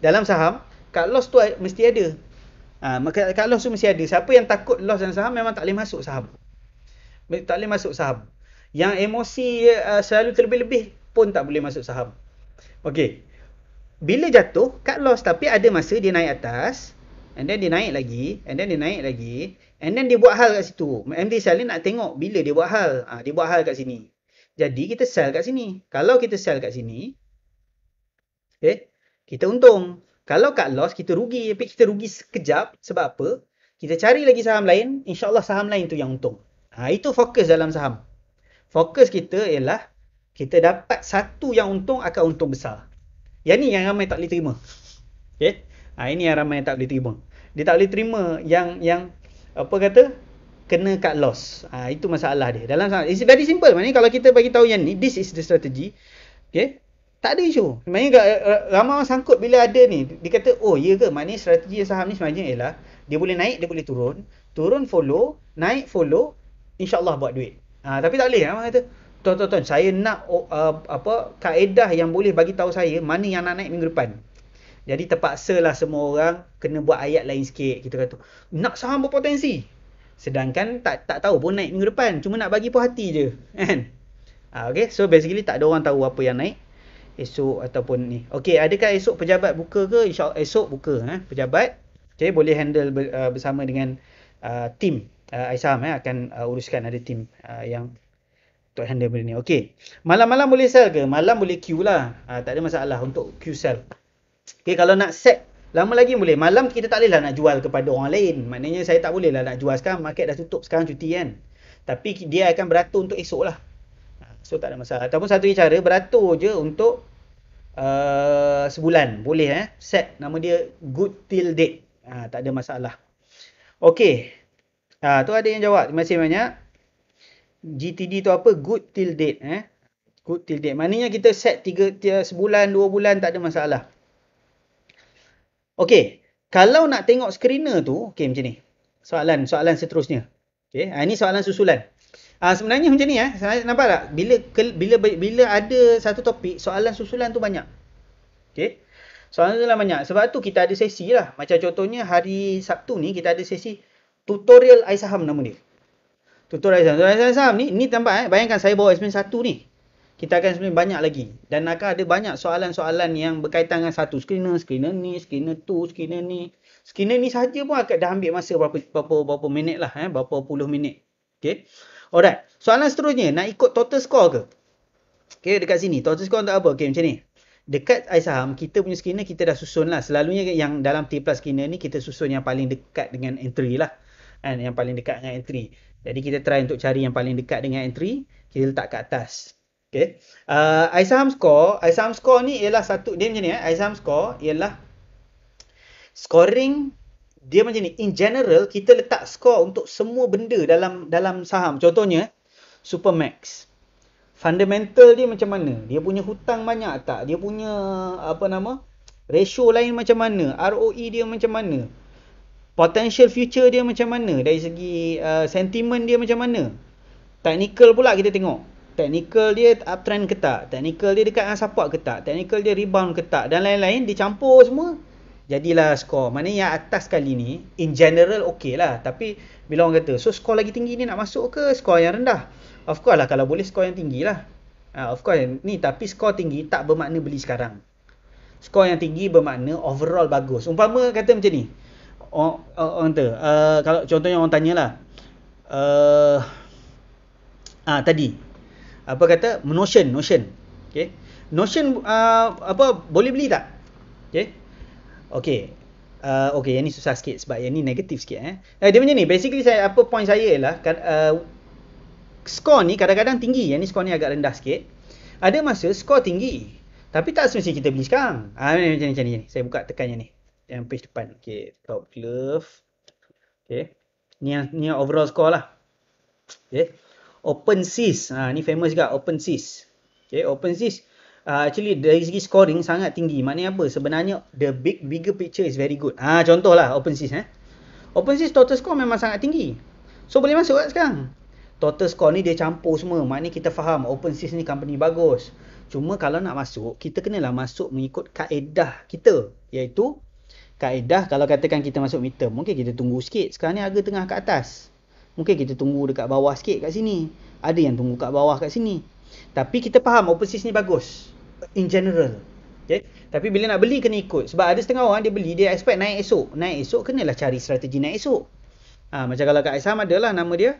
S1: dalam saham cut loss tu mesti ada ha, maka ha, cut loss tu mesti ada siapa yang takut loss dalam saham memang tak boleh masuk saham tak boleh masuk saham yang emosi uh, selalu terlebih-lebih pun tak boleh masuk saham Okey. Bila jatuh, cut loss tapi ada masa dia naik atas. And then dia naik lagi. And then dia naik lagi. And then dia buat hal kat situ. MD sell ni nak tengok bila dia buat hal. Ha, dia buat hal kat sini. Jadi kita sell kat sini. Kalau kita sell kat sini. Okay. Kita untung. Kalau cut loss, kita rugi. Tapi kita rugi sekejap. Sebab apa? Kita cari lagi saham lain. InsyaAllah saham lain tu yang untung. Ha, itu fokus dalam saham. Fokus kita ialah kita dapat satu yang untung akan untung besar. Yang ni yang ramai tak boleh terima. Okey. Ha, ini yang ramai tak boleh terima. Dia tak boleh terima yang yang apa kata kena cut loss. Ha, itu masalah dia. Dalam sangat it's very simple. Maknanya kalau kita bagi tahu yang ni this is the strategy. Okay? Tak ada isu. Maknanya eh, eh, ramai orang sangkut bila ada ni. Dia kata, oh ya ke? Maknanya strategi saham ni sebenarnya ialah dia boleh naik, dia boleh turun. Turun follow, naik follow, insyaAllah buat duit. Ha, tapi tak boleh. Ramai kata, tuan-tuan saya nak oh, uh, apa kaedah yang boleh bagi tahu saya mana yang nak naik minggu depan. Jadi terpaksalah semua orang kena buat ayat lain sikit kita kata. Nak saham berpotensi. Sedangkan tak tak tahu pun naik minggu depan, cuma nak bagi puas hati je, kan? Ah okey, so basically tak ada orang tahu apa yang naik esok ataupun ni. Okey, adakah esok pejabat buka ke? insya esok buka eh pejabat. Okey, boleh handle ber, uh, bersama dengan uh, team uh, Aisam eh akan uh, uruskan ada team uh, yang untuk handle benda ni. Okey. Malam-malam boleh sell ke? Malam boleh queue lah. Ha, tak ada masalah untuk queue sell. Okay, kalau nak set lama lagi boleh. Malam kita tak bolehlah nak jual kepada orang lain. Maknanya saya tak bolehlah nak jual sekarang. Market dah tutup sekarang cuti kan. Tapi dia akan beratur untuk esok lah. Ah, so tak ada masalah. Ataupun satu cara beratur je untuk uh, sebulan. Boleh eh. Set nama dia good till date. Ha, tak ada masalah. Okay. Ha, tu ada yang jawab. Terima kasih banyak. GTD tu apa? Good till date. Eh? Good till date. Maknanya kita set tiga, tiga, sebulan, dua bulan tak ada masalah. Okay. Kalau nak tengok screener tu, okay macam ni. Soalan, soalan seterusnya. Okay. Ah, ini soalan susulan. Ah ha, sebenarnya macam ni eh. Nampak tak? Bila bila bila ada satu topik, soalan susulan tu banyak. Okay. Soalan tu lah banyak. Sebab tu kita ada sesi lah. Macam contohnya hari Sabtu ni kita ada sesi tutorial AI saham nama dia. Tutup Raisa. Tutup Raisa Sam ni ni tambah eh. Bayangkan saya bawa SPM 1 ni. Kita akan sebenarnya banyak lagi. Dan akan ada banyak soalan-soalan yang berkaitan dengan satu. Screener, screener ni, screener tu, screener ni. Screener ni saja pun akan dah ambil masa berapa berapa, berapa minit lah. Eh? Berapa puluh minit. Okay. Alright. Soalan seterusnya. Nak ikut total score ke? Okay, dekat sini. Total score untuk apa? Okay, macam ni. Dekat Aisaham, kita punya screener kita dah susun lah. Selalunya yang dalam T plus screener ni, kita susun yang paling dekat dengan entry lah. And eh, yang paling dekat dengan entry. Jadi kita try untuk cari yang paling dekat dengan entry, kita letak kat atas. Okay. Uh, iSum score, iSum score ni ialah satu, dia macam ni eh. iSum score ialah scoring dia macam ni. In general, kita letak score untuk semua benda dalam dalam saham. Contohnya, Supermax. Fundamental dia macam mana? Dia punya hutang banyak tak? Dia punya apa nama? Ratio lain macam mana? ROE dia macam mana? potential future dia macam mana dari segi uh, sentiment dia macam mana technical pula kita tengok technical dia uptrend ke tak technical dia dekat dengan support ke tak technical dia rebound ke tak dan lain-lain dicampur semua jadilah skor mana yang atas kali ni in general okey lah tapi bila orang kata so skor lagi tinggi ni nak masuk ke skor yang rendah of course lah kalau boleh skor yang tinggi lah uh, of course ni tapi skor tinggi tak bermakna beli sekarang skor yang tinggi bermakna overall bagus umpama kata macam ni orang orang tu uh, kalau contohnya orang tanyalah uh, ah tadi apa kata notion notion okey notion uh, apa boleh beli tak okey okey uh, eh, okey yang ni susah sikit sebab yang ni negatif sikit eh uh, dia macam ni basically saya apa point saya ialah kan uh, skor ni kadang-kadang tinggi yang ni skor ni agak rendah sikit ada masa skor tinggi tapi tak semestinya kita beli sekarang. Ah ha, macam ni macam ni. Saya buka tekan yang ni yang page depan. Okay, top glove. Okay, ni yang ni yang overall score lah. Okay, open sis, Ha, ni famous juga open sis, Okay, open seas. Uh, actually dari segi scoring sangat tinggi. Maknanya apa? Sebenarnya the big bigger picture is very good. Ah ha, contohlah open sis, eh. Open sis, total score memang sangat tinggi. So boleh masuk kan sekarang? Total score ni dia campur semua. Maknanya kita faham open sis ni company bagus. Cuma kalau nak masuk, kita kenalah masuk mengikut kaedah kita. Iaitu kaedah kalau katakan kita masuk midterm, mungkin kita tunggu sikit. Sekarang ni harga tengah kat atas. Mungkin kita tunggu dekat bawah sikit kat sini. Ada yang tunggu kat bawah kat sini. Tapi kita faham overseas ni bagus. In general. Okay. Ya? Tapi bila nak beli kena ikut. Sebab ada setengah orang dia beli, dia expect naik esok. Naik esok kenalah cari strategi naik esok. Ha, macam kalau kat Aisam adalah nama dia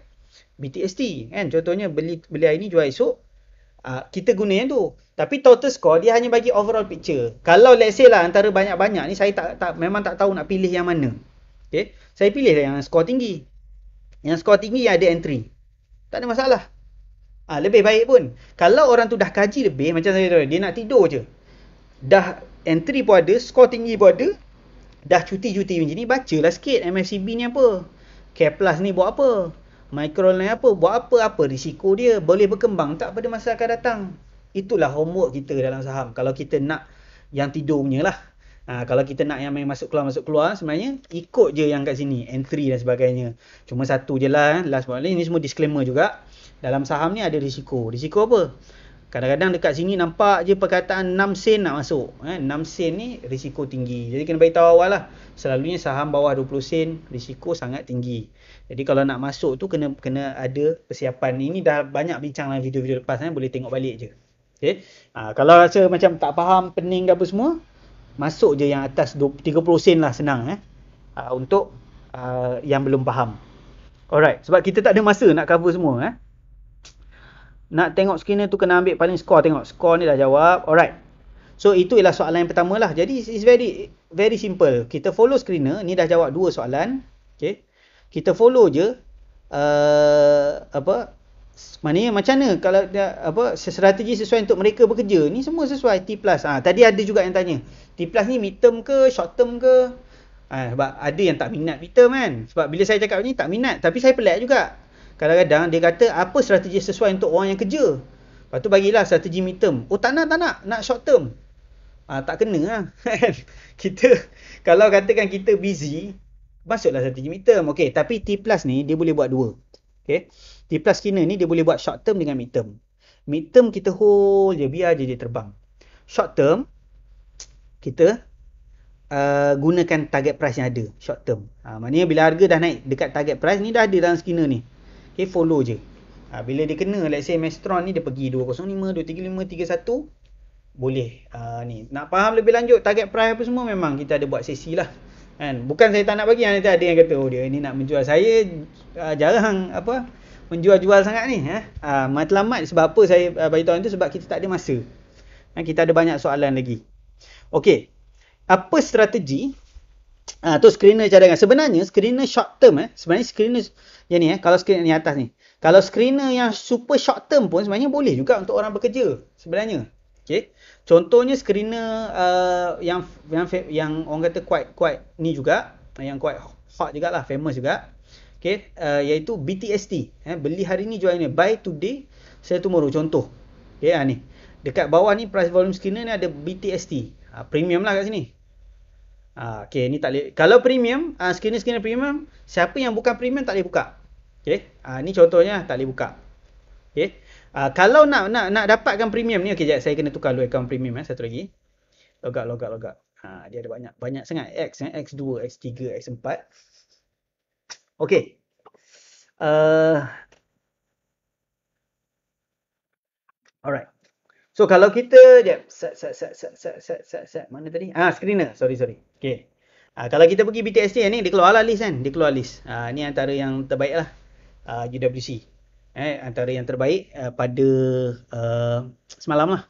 S1: BTST. Kan? Contohnya beli beli hari ni jual esok. Ah, kita guna yang tu. Tapi total score dia hanya bagi overall picture. Kalau let's say lah antara banyak-banyak ni saya tak, tak memang tak tahu nak pilih yang mana. Okay. Saya pilih lah yang score tinggi. Yang score tinggi yang ada entry. Tak ada masalah. ha, lebih baik pun. Kalau orang tu dah kaji lebih macam saya tahu dia nak tidur je. Dah entry pun ada, score tinggi pun ada. Dah cuti-cuti macam ni, bacalah sikit MFCB ni apa. K plus ni buat apa. Microline apa, buat apa-apa risiko dia boleh berkembang tak pada masa akan datang. Itulah homework kita dalam saham. Kalau kita nak yang tidurnya lah. Ha, kalau kita nak yang main masuk keluar-masuk keluar sebenarnya ikut je yang kat sini. Entry dan sebagainya. Cuma satu je lah. Eh. Last but ini semua disclaimer juga. Dalam saham ni ada risiko. Risiko apa? Kadang-kadang dekat sini nampak je perkataan 6 sen nak masuk. Ha, eh. 6 sen ni risiko tinggi. Jadi kena beritahu awal lah. Selalunya saham bawah 20 sen risiko sangat tinggi. Jadi kalau nak masuk tu kena kena ada persiapan. Ini dah banyak bincang dalam video-video lepas kan. Boleh tengok balik je. Okay. Ha, kalau rasa macam tak faham, pening apa semua. Masuk je yang atas 30 sen lah senang. Eh. Ha, untuk uh, yang belum faham. Alright. Sebab kita tak ada masa nak cover semua. Eh. Nak tengok skinner tu kena ambil paling skor. Tengok skor ni dah jawab. Alright. So itu ialah soalan yang pertama lah. Jadi it's very very simple. Kita follow screener. Ni dah jawab dua soalan. Okay kita follow je uh, apa mana macam mana kalau dia, apa strategi sesuai untuk mereka bekerja ni semua sesuai T plus ha, tadi ada juga yang tanya T plus ni mid term ke short term ke ha, sebab ada yang tak minat mid term kan sebab bila saya cakap ni tak minat tapi saya pelik juga kadang-kadang dia kata apa strategi sesuai untuk orang yang kerja lepas tu bagilah strategi mid term oh tak nak tak nak nak short term ha, tak kena lah kan? kita kalau katakan kita busy masuklah strategi midterm. Okey, tapi T plus ni dia boleh buat dua. Okey. T plus kina ni dia boleh buat short term dengan midterm. Midterm kita hold je, biar je dia terbang. Short term, kita uh, gunakan target price yang ada, short term. Ha, maknanya bila harga dah naik dekat target price, ni dah ada dalam skinner ni. Okay, follow je. Ha, bila dia kena, let's say Mastron ni dia pergi 205, 235, 31, boleh uh, ni. Nak faham lebih lanjut target price apa semua, memang kita ada buat sesi lah. Kan? Bukan saya tak nak bagi yang ada yang kata oh dia ni nak menjual saya uh, jarang apa menjual-jual sangat ni eh. Ah uh, matlamat sebab apa saya uh, bagi tahu tu sebab kita tak ada masa. Kan kita ada banyak soalan lagi. Okey. Apa strategi Ah uh, tu screener cadangan. Sebenarnya screener short term eh. Sebenarnya screener yang ni eh kalau screener ni atas ni. Kalau screener yang super short term pun sebenarnya boleh juga untuk orang bekerja sebenarnya. Okey. Contohnya screener uh, yang yang yang orang kata kuat kuat ni juga yang kuat hot juga lah famous juga. Okay, uh, iaitu BTST. Eh, beli hari ni jual ni. Buy today, Saya tu tomorrow. Contoh. Okay, ha, ni. Dekat bawah ni price volume screener ni ada BTST. Ha, premium lah kat sini. Ha, okay, ni tak boleh. Kalau premium, uh, screener-screener premium, siapa yang bukan premium tak boleh buka. Okay, ha, ni contohnya tak boleh buka. Okay, Uh, kalau nak nak nak dapatkan premium ni, okey jap saya kena tukar dulu account premium eh satu lagi. Logak logak logak. Ha, dia ada banyak banyak sangat X eh X2, X3, X4. Okey. Uh, alright. So kalau kita jap set set set set set set set set mana tadi? Ah screener. Sorry sorry. Okey. Uh, kalau kita pergi BTSD eh, ni dia keluar lah list kan, dia keluar list. Ah ni antara yang terbaik lah uh, UWC eh antara yang terbaik uh, pada uh, semalam lah.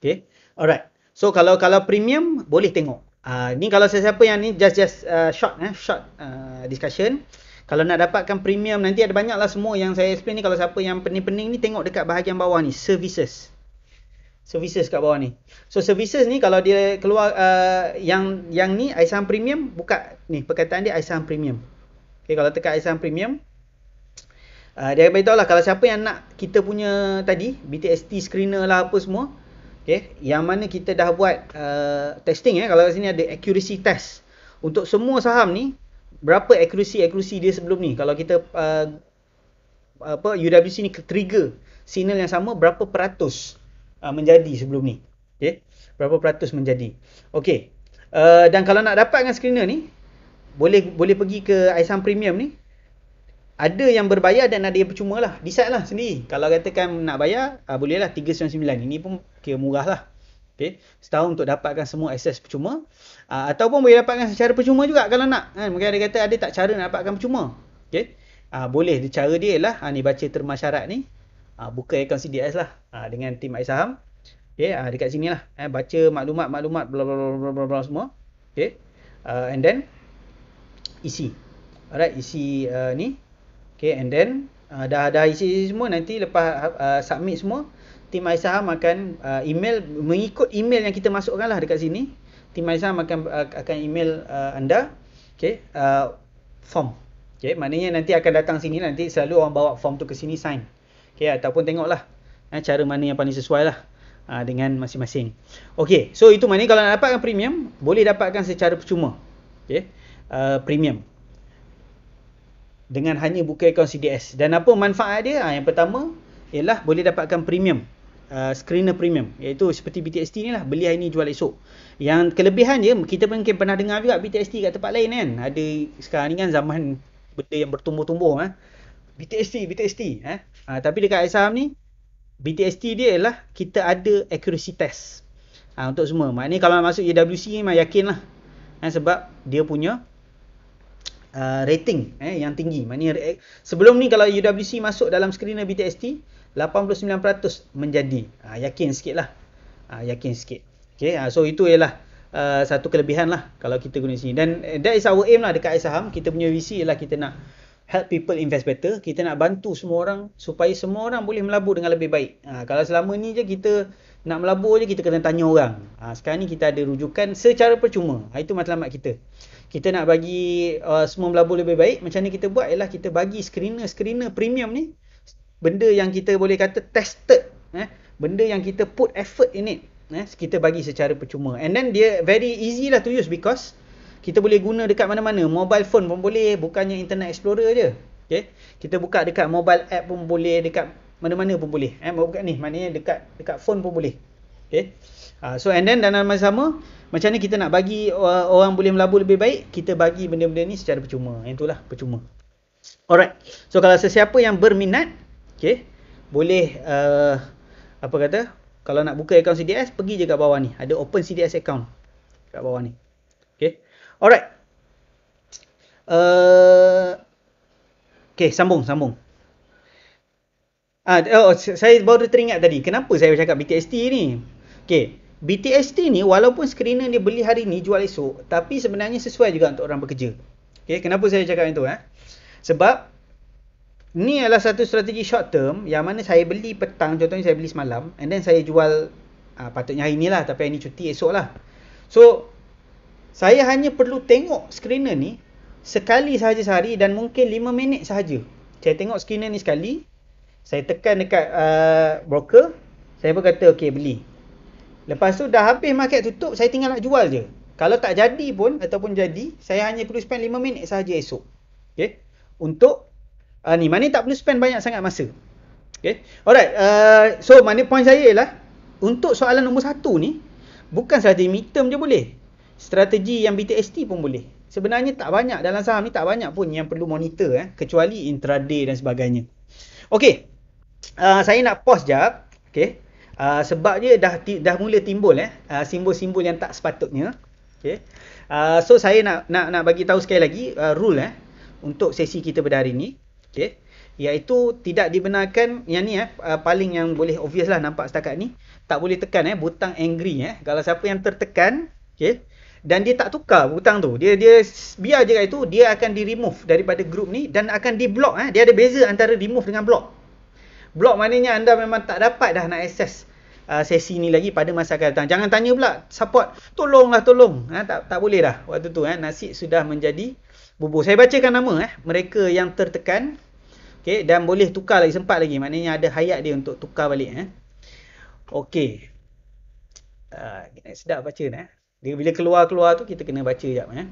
S1: Okay. Alright. So kalau kalau premium boleh tengok. Uh, ni kalau siapa yang ni just just uh, short eh short uh, discussion. Kalau nak dapatkan premium nanti ada banyaklah semua yang saya explain ni kalau siapa yang pening-pening ni tengok dekat bahagian bawah ni services. Services kat bawah ni. So services ni kalau dia keluar uh, yang yang ni Aisan Premium buka ni perkataan dia Aisan Premium. Okay, kalau tekan Aisan Premium Ah, dia beritahu lah kalau siapa yang nak kita punya tadi BTST screener lah apa semua okay, yang mana kita dah buat uh, testing ya eh, kalau sini ada accuracy test untuk semua saham ni berapa accuracy accuracy dia sebelum ni kalau kita uh, apa UWC ni trigger signal yang sama berapa peratus uh, menjadi sebelum ni okey berapa peratus menjadi okey uh, dan kalau nak dapatkan screener ni boleh boleh pergi ke Aisam Premium ni ada yang berbayar dan ada yang percuma lah. Decide lah sendiri. Kalau katakan nak bayar, uh, boleh lah RM399. Ini pun kira murah lah. Okay. Setahun untuk dapatkan semua akses percuma. Uh, ataupun boleh dapatkan secara percuma juga kalau nak. Kan? Mungkin ada kata ada tak cara nak dapatkan percuma. Okay. Uh, boleh. Cara dia lah. Uh, ni baca terma syarat ni. Uh, buka akaun CDS lah. Uh, dengan tim air saham. Okay. Uh, dekat sini lah. Eh, baca maklumat-maklumat bla bla bla bla bla semua. Okay. Uh, and then isi. Alright. Isi uh, ni. Okay and then uh, dah ada isi, isi semua nanti lepas uh, submit semua Tim Aisaham akan uh, email mengikut email yang kita masukkan lah dekat sini Tim Aisaham akan, uh, akan email uh, anda Okay uh, form Okay maknanya nanti akan datang sini nanti selalu orang bawa form tu ke sini sign Okay ataupun tengoklah eh, cara mana yang paling sesuai lah uh, dengan masing-masing Okay so itu maknanya kalau nak dapatkan premium boleh dapatkan secara percuma Okay uh, premium dengan hanya buka akaun CDS. Dan apa manfaat dia? Ha, yang pertama ialah boleh dapatkan premium. Uh, screener premium iaitu seperti BTST ni lah beli hari ni jual esok yang kelebihan dia kita mungkin pernah dengar juga BTST kat tempat lain kan ada sekarang ni kan zaman benda yang bertumbuh-tumbuh eh? Ah. BTST BTST eh? Uh, tapi dekat saham ni BTST dia ialah kita ada accuracy test uh, untuk semua maknanya kalau masuk EWC ni memang yakin lah eh, sebab dia punya uh, rating eh, yang tinggi. Maknanya eh, sebelum ni kalau UWC masuk dalam screener BTST, 89% menjadi. Ha, yakin sikit lah. Ha, yakin sikit. Okay, ha, so itu ialah uh, satu kelebihan lah kalau kita guna sini. Dan uh, that is our aim lah dekat air saham. Kita punya visi ialah kita nak help people invest better. Kita nak bantu semua orang supaya semua orang boleh melabur dengan lebih baik. Ha, kalau selama ni je kita nak melabur je kita kena tanya orang. Ha, sekarang ni kita ada rujukan secara percuma. Ha, itu matlamat kita kita nak bagi uh, semua melabur lebih baik macam ni kita buat ialah kita bagi screener-screener premium ni benda yang kita boleh kata tested eh benda yang kita put effort in it eh kita bagi secara percuma and then dia very easy lah to use because kita boleh guna dekat mana-mana mobile phone pun boleh bukannya internet explorer je okey kita buka dekat mobile app pun boleh dekat mana-mana pun boleh eh bukan ni maknanya dekat dekat phone pun boleh okey Ah, so and then dalam masa sama macam ni kita nak bagi uh, orang boleh melabur lebih baik kita bagi benda-benda ni secara percuma yang itulah percuma alright so kalau sesiapa yang berminat okay, boleh uh, apa kata kalau nak buka akaun CDS pergi je kat bawah ni ada open CDS account kat bawah ni okay. alright uh, Okay, sambung, sambung. Ah, oh, saya baru teringat tadi. Kenapa saya bercakap BTST ni? Okay, BTST ni walaupun screener dia beli hari ni jual esok tapi sebenarnya sesuai juga untuk orang bekerja. Okey, kenapa saya cakap itu eh? Sebab ni adalah satu strategi short term yang mana saya beli petang contohnya saya beli semalam and then saya jual uh, patutnya hari ni lah tapi hari ni cuti esok lah. So saya hanya perlu tengok screener ni sekali sahaja sehari dan mungkin 5 minit sahaja. Saya tengok screener ni sekali, saya tekan dekat uh, broker, saya berkata kata okey beli. Lepas tu dah habis market tutup, saya tinggal nak jual je. Kalau tak jadi pun ataupun jadi, saya hanya perlu spend 5 minit sahaja esok. Okay. Untuk uh, ni, mana tak perlu spend banyak sangat masa. Okay. Alright, uh, so mana point saya ialah, untuk soalan nombor satu ni, bukan strategi midterm je boleh. Strategi yang BTST pun boleh. Sebenarnya tak banyak dalam saham ni tak banyak pun yang perlu monitor eh kecuali intraday dan sebagainya. Okay, Uh, saya nak pause jap. Okay? Ah, sebabnya dah dah mula timbul eh uh, simbol-simbol yang tak sepatutnya. Okey. Uh, so saya nak nak nak bagi tahu sekali lagi uh, rule eh untuk sesi kita pada hari ini. Okey. Iaitu tidak dibenarkan yang ni eh uh, paling yang boleh obvious lah nampak setakat ni tak boleh tekan eh butang angry eh. Kalau siapa yang tertekan, okey. Dan dia tak tukar butang tu. Dia dia biar je kat itu, dia akan di remove daripada group ni dan akan di block eh. Dia ada beza antara remove dengan block. Blok maknanya anda memang tak dapat dah nak access uh, sesi ni lagi pada masa akan datang. Jangan tanya pula support. Tolonglah tolong. Ha, tak, tak boleh dah waktu tu. Ha, nasi sudah menjadi bubur. Saya bacakan nama eh, mereka yang tertekan. Okay, dan boleh tukar lagi sempat lagi. Maknanya ada hayat dia untuk tukar balik. Eh. Okey. Uh, sedap baca ni. Eh. Dia bila keluar-keluar tu kita kena baca jap. Eh.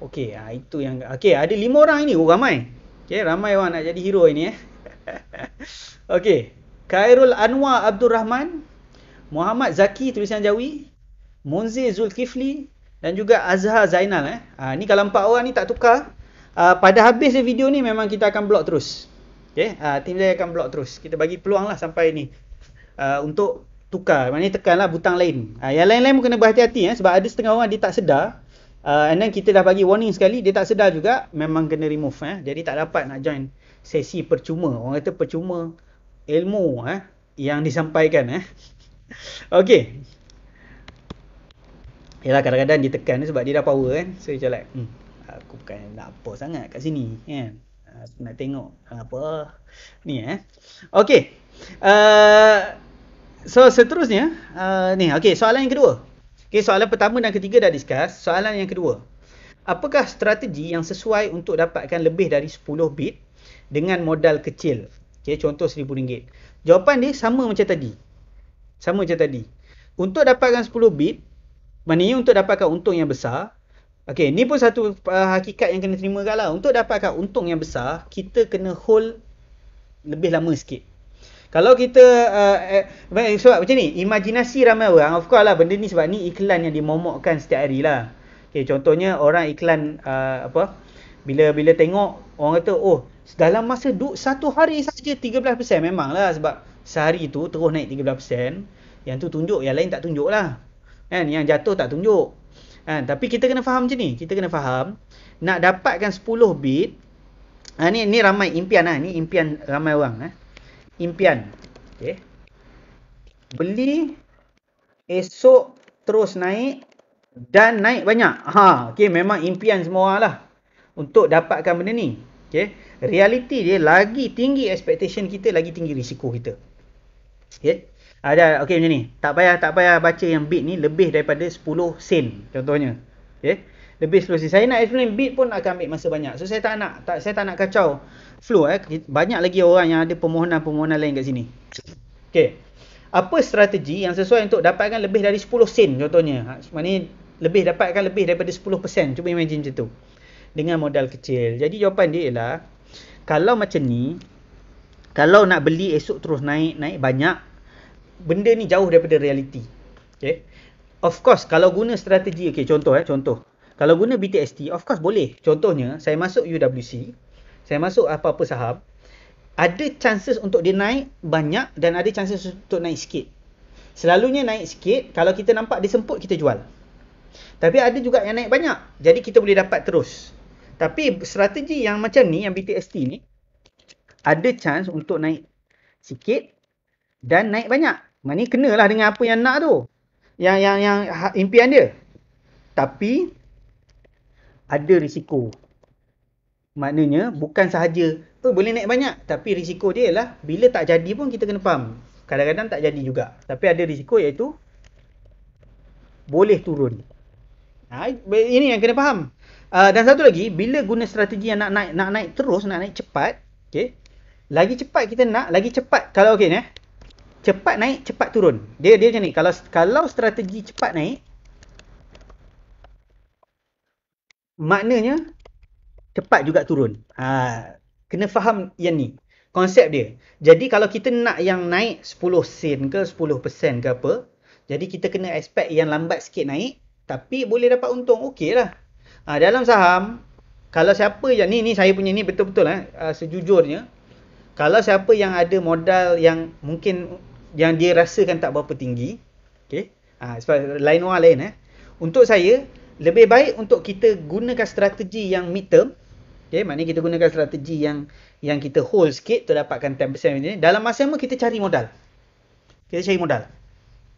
S1: Okey, uh, itu yang... Okey, ada lima orang ini. Oh, ramai. Okay, ramai orang nak jadi hero ini. Eh. Okey. Khairul Anwar Abdul Rahman. Muhammad Zaki tulisan Jawi. Munzi Zulkifli. Dan juga Azhar Zainal. Eh. Ha, ni kalau empat orang ni tak tukar. Uh, pada habis video ni memang kita akan blok terus. Okay. Ha, ah, team saya akan blok terus. Kita bagi peluang lah sampai ni. Uh, untuk tukar. Maknanya tekanlah butang lain. Ha, yang lain-lain pun kena berhati-hati. Eh, sebab ada setengah orang dia tak sedar. Uh, and then kita dah bagi warning sekali. Dia tak sedar juga. Memang kena remove. Eh. Jadi tak dapat nak join sesi percuma. Orang kata percuma ilmu eh yang disampaikan eh. Okey. Yalah kadang-kadang dia tekan sebab dia dah power kan. So dia like, hmm, aku bukan nak apa sangat kat sini kan. Aku nak tengok apa ni eh. Okey. Uh, so seterusnya uh, ni okey soalan yang kedua. Okey soalan pertama dan ketiga dah discuss. Soalan yang kedua. Apakah strategi yang sesuai untuk dapatkan lebih dari 10 bit dengan modal kecil. Okay, contoh RM1,000. Jawapan dia sama macam tadi. Sama macam tadi. Untuk dapatkan 10 bit, maknanya untuk dapatkan untung yang besar, Okay, ni pun satu uh, hakikat yang kena terima kat lah. Untuk dapatkan untung yang besar, kita kena hold lebih lama sikit. Kalau kita, uh, eh, sebab macam ni, imajinasi ramai orang, of course lah benda ni sebab ni iklan yang dimomokkan setiap hari lah. Okay, contohnya orang iklan uh, apa, bila bila tengok, orang kata, oh dalam masa du- satu hari saja 13% memanglah sebab sehari tu terus naik 13% yang tu tunjuk yang lain tak tunjuk lah kan yang jatuh tak tunjuk kan tapi kita kena faham macam ni kita kena faham nak dapatkan 10 bit ha, ni ni ramai impian lah ha. ni impian ramai orang eh ha. impian okay. beli esok terus naik dan naik banyak ha okey memang impian semua orang lah untuk dapatkan benda ni okey Realiti dia lagi tinggi expectation kita, lagi tinggi risiko kita. Okay. Ya? Ada okey macam ni. Tak payah tak payah baca yang bit ni lebih daripada 10 sen contohnya. Okey. Ya? Lebih 10 sen. Saya nak explain bit pun akan ambil masa banyak. So saya tak nak tak saya tak nak kacau flow eh. Banyak lagi orang yang ada permohonan-permohonan lain kat sini. Okey. Apa strategi yang sesuai untuk dapatkan lebih dari 10 sen contohnya? Ha, Maksudnya lebih dapatkan lebih daripada 10%. Cuba imagine macam tu. Dengan modal kecil. Jadi jawapan dia ialah kalau macam ni kalau nak beli esok terus naik naik banyak benda ni jauh daripada realiti okey of course kalau guna strategi okey contoh eh contoh kalau guna BTST of course boleh contohnya saya masuk UWC saya masuk apa-apa saham ada chances untuk dia naik banyak dan ada chances untuk naik sikit selalunya naik sikit kalau kita nampak dia semput kita jual tapi ada juga yang naik banyak jadi kita boleh dapat terus tapi strategi yang macam ni, yang BTST ni, ada chance untuk naik sikit dan naik banyak. Kena lah dengan apa yang nak tu. Yang yang yang ha, impian dia. Tapi ada risiko. Maknanya bukan sahaja tu oh, boleh naik banyak. Tapi risiko dia lah bila tak jadi pun kita kena faham. Kadang-kadang tak jadi juga. Tapi ada risiko iaitu boleh turun. Ha, ini yang kena faham. Ah, dan satu lagi, bila guna strategi yang nak naik nak naik terus, nak naik cepat, okey. Lagi cepat kita nak, lagi cepat kalau okey ni. Eh, cepat naik, cepat turun. Dia dia macam ni. Kalau kalau strategi cepat naik maknanya cepat juga turun. Ha, kena faham yang ni. Konsep dia. Jadi kalau kita nak yang naik 10 sen ke 10% ke apa, jadi kita kena expect yang lambat sikit naik tapi boleh dapat untung. Okey lah. Ha, dalam saham, kalau siapa yang ni ni saya punya ni betul-betul eh ah, sejujurnya, kalau siapa yang ada modal yang mungkin yang dia rasakan tak berapa tinggi, okay, Ha, sebab lain orang lain eh. Untuk saya, lebih baik untuk kita gunakan strategi yang mid term. Okey, maknanya kita gunakan strategi yang yang kita hold sikit tu dapatkan 10% ini. Dalam masa yang kita cari modal. Kita cari modal.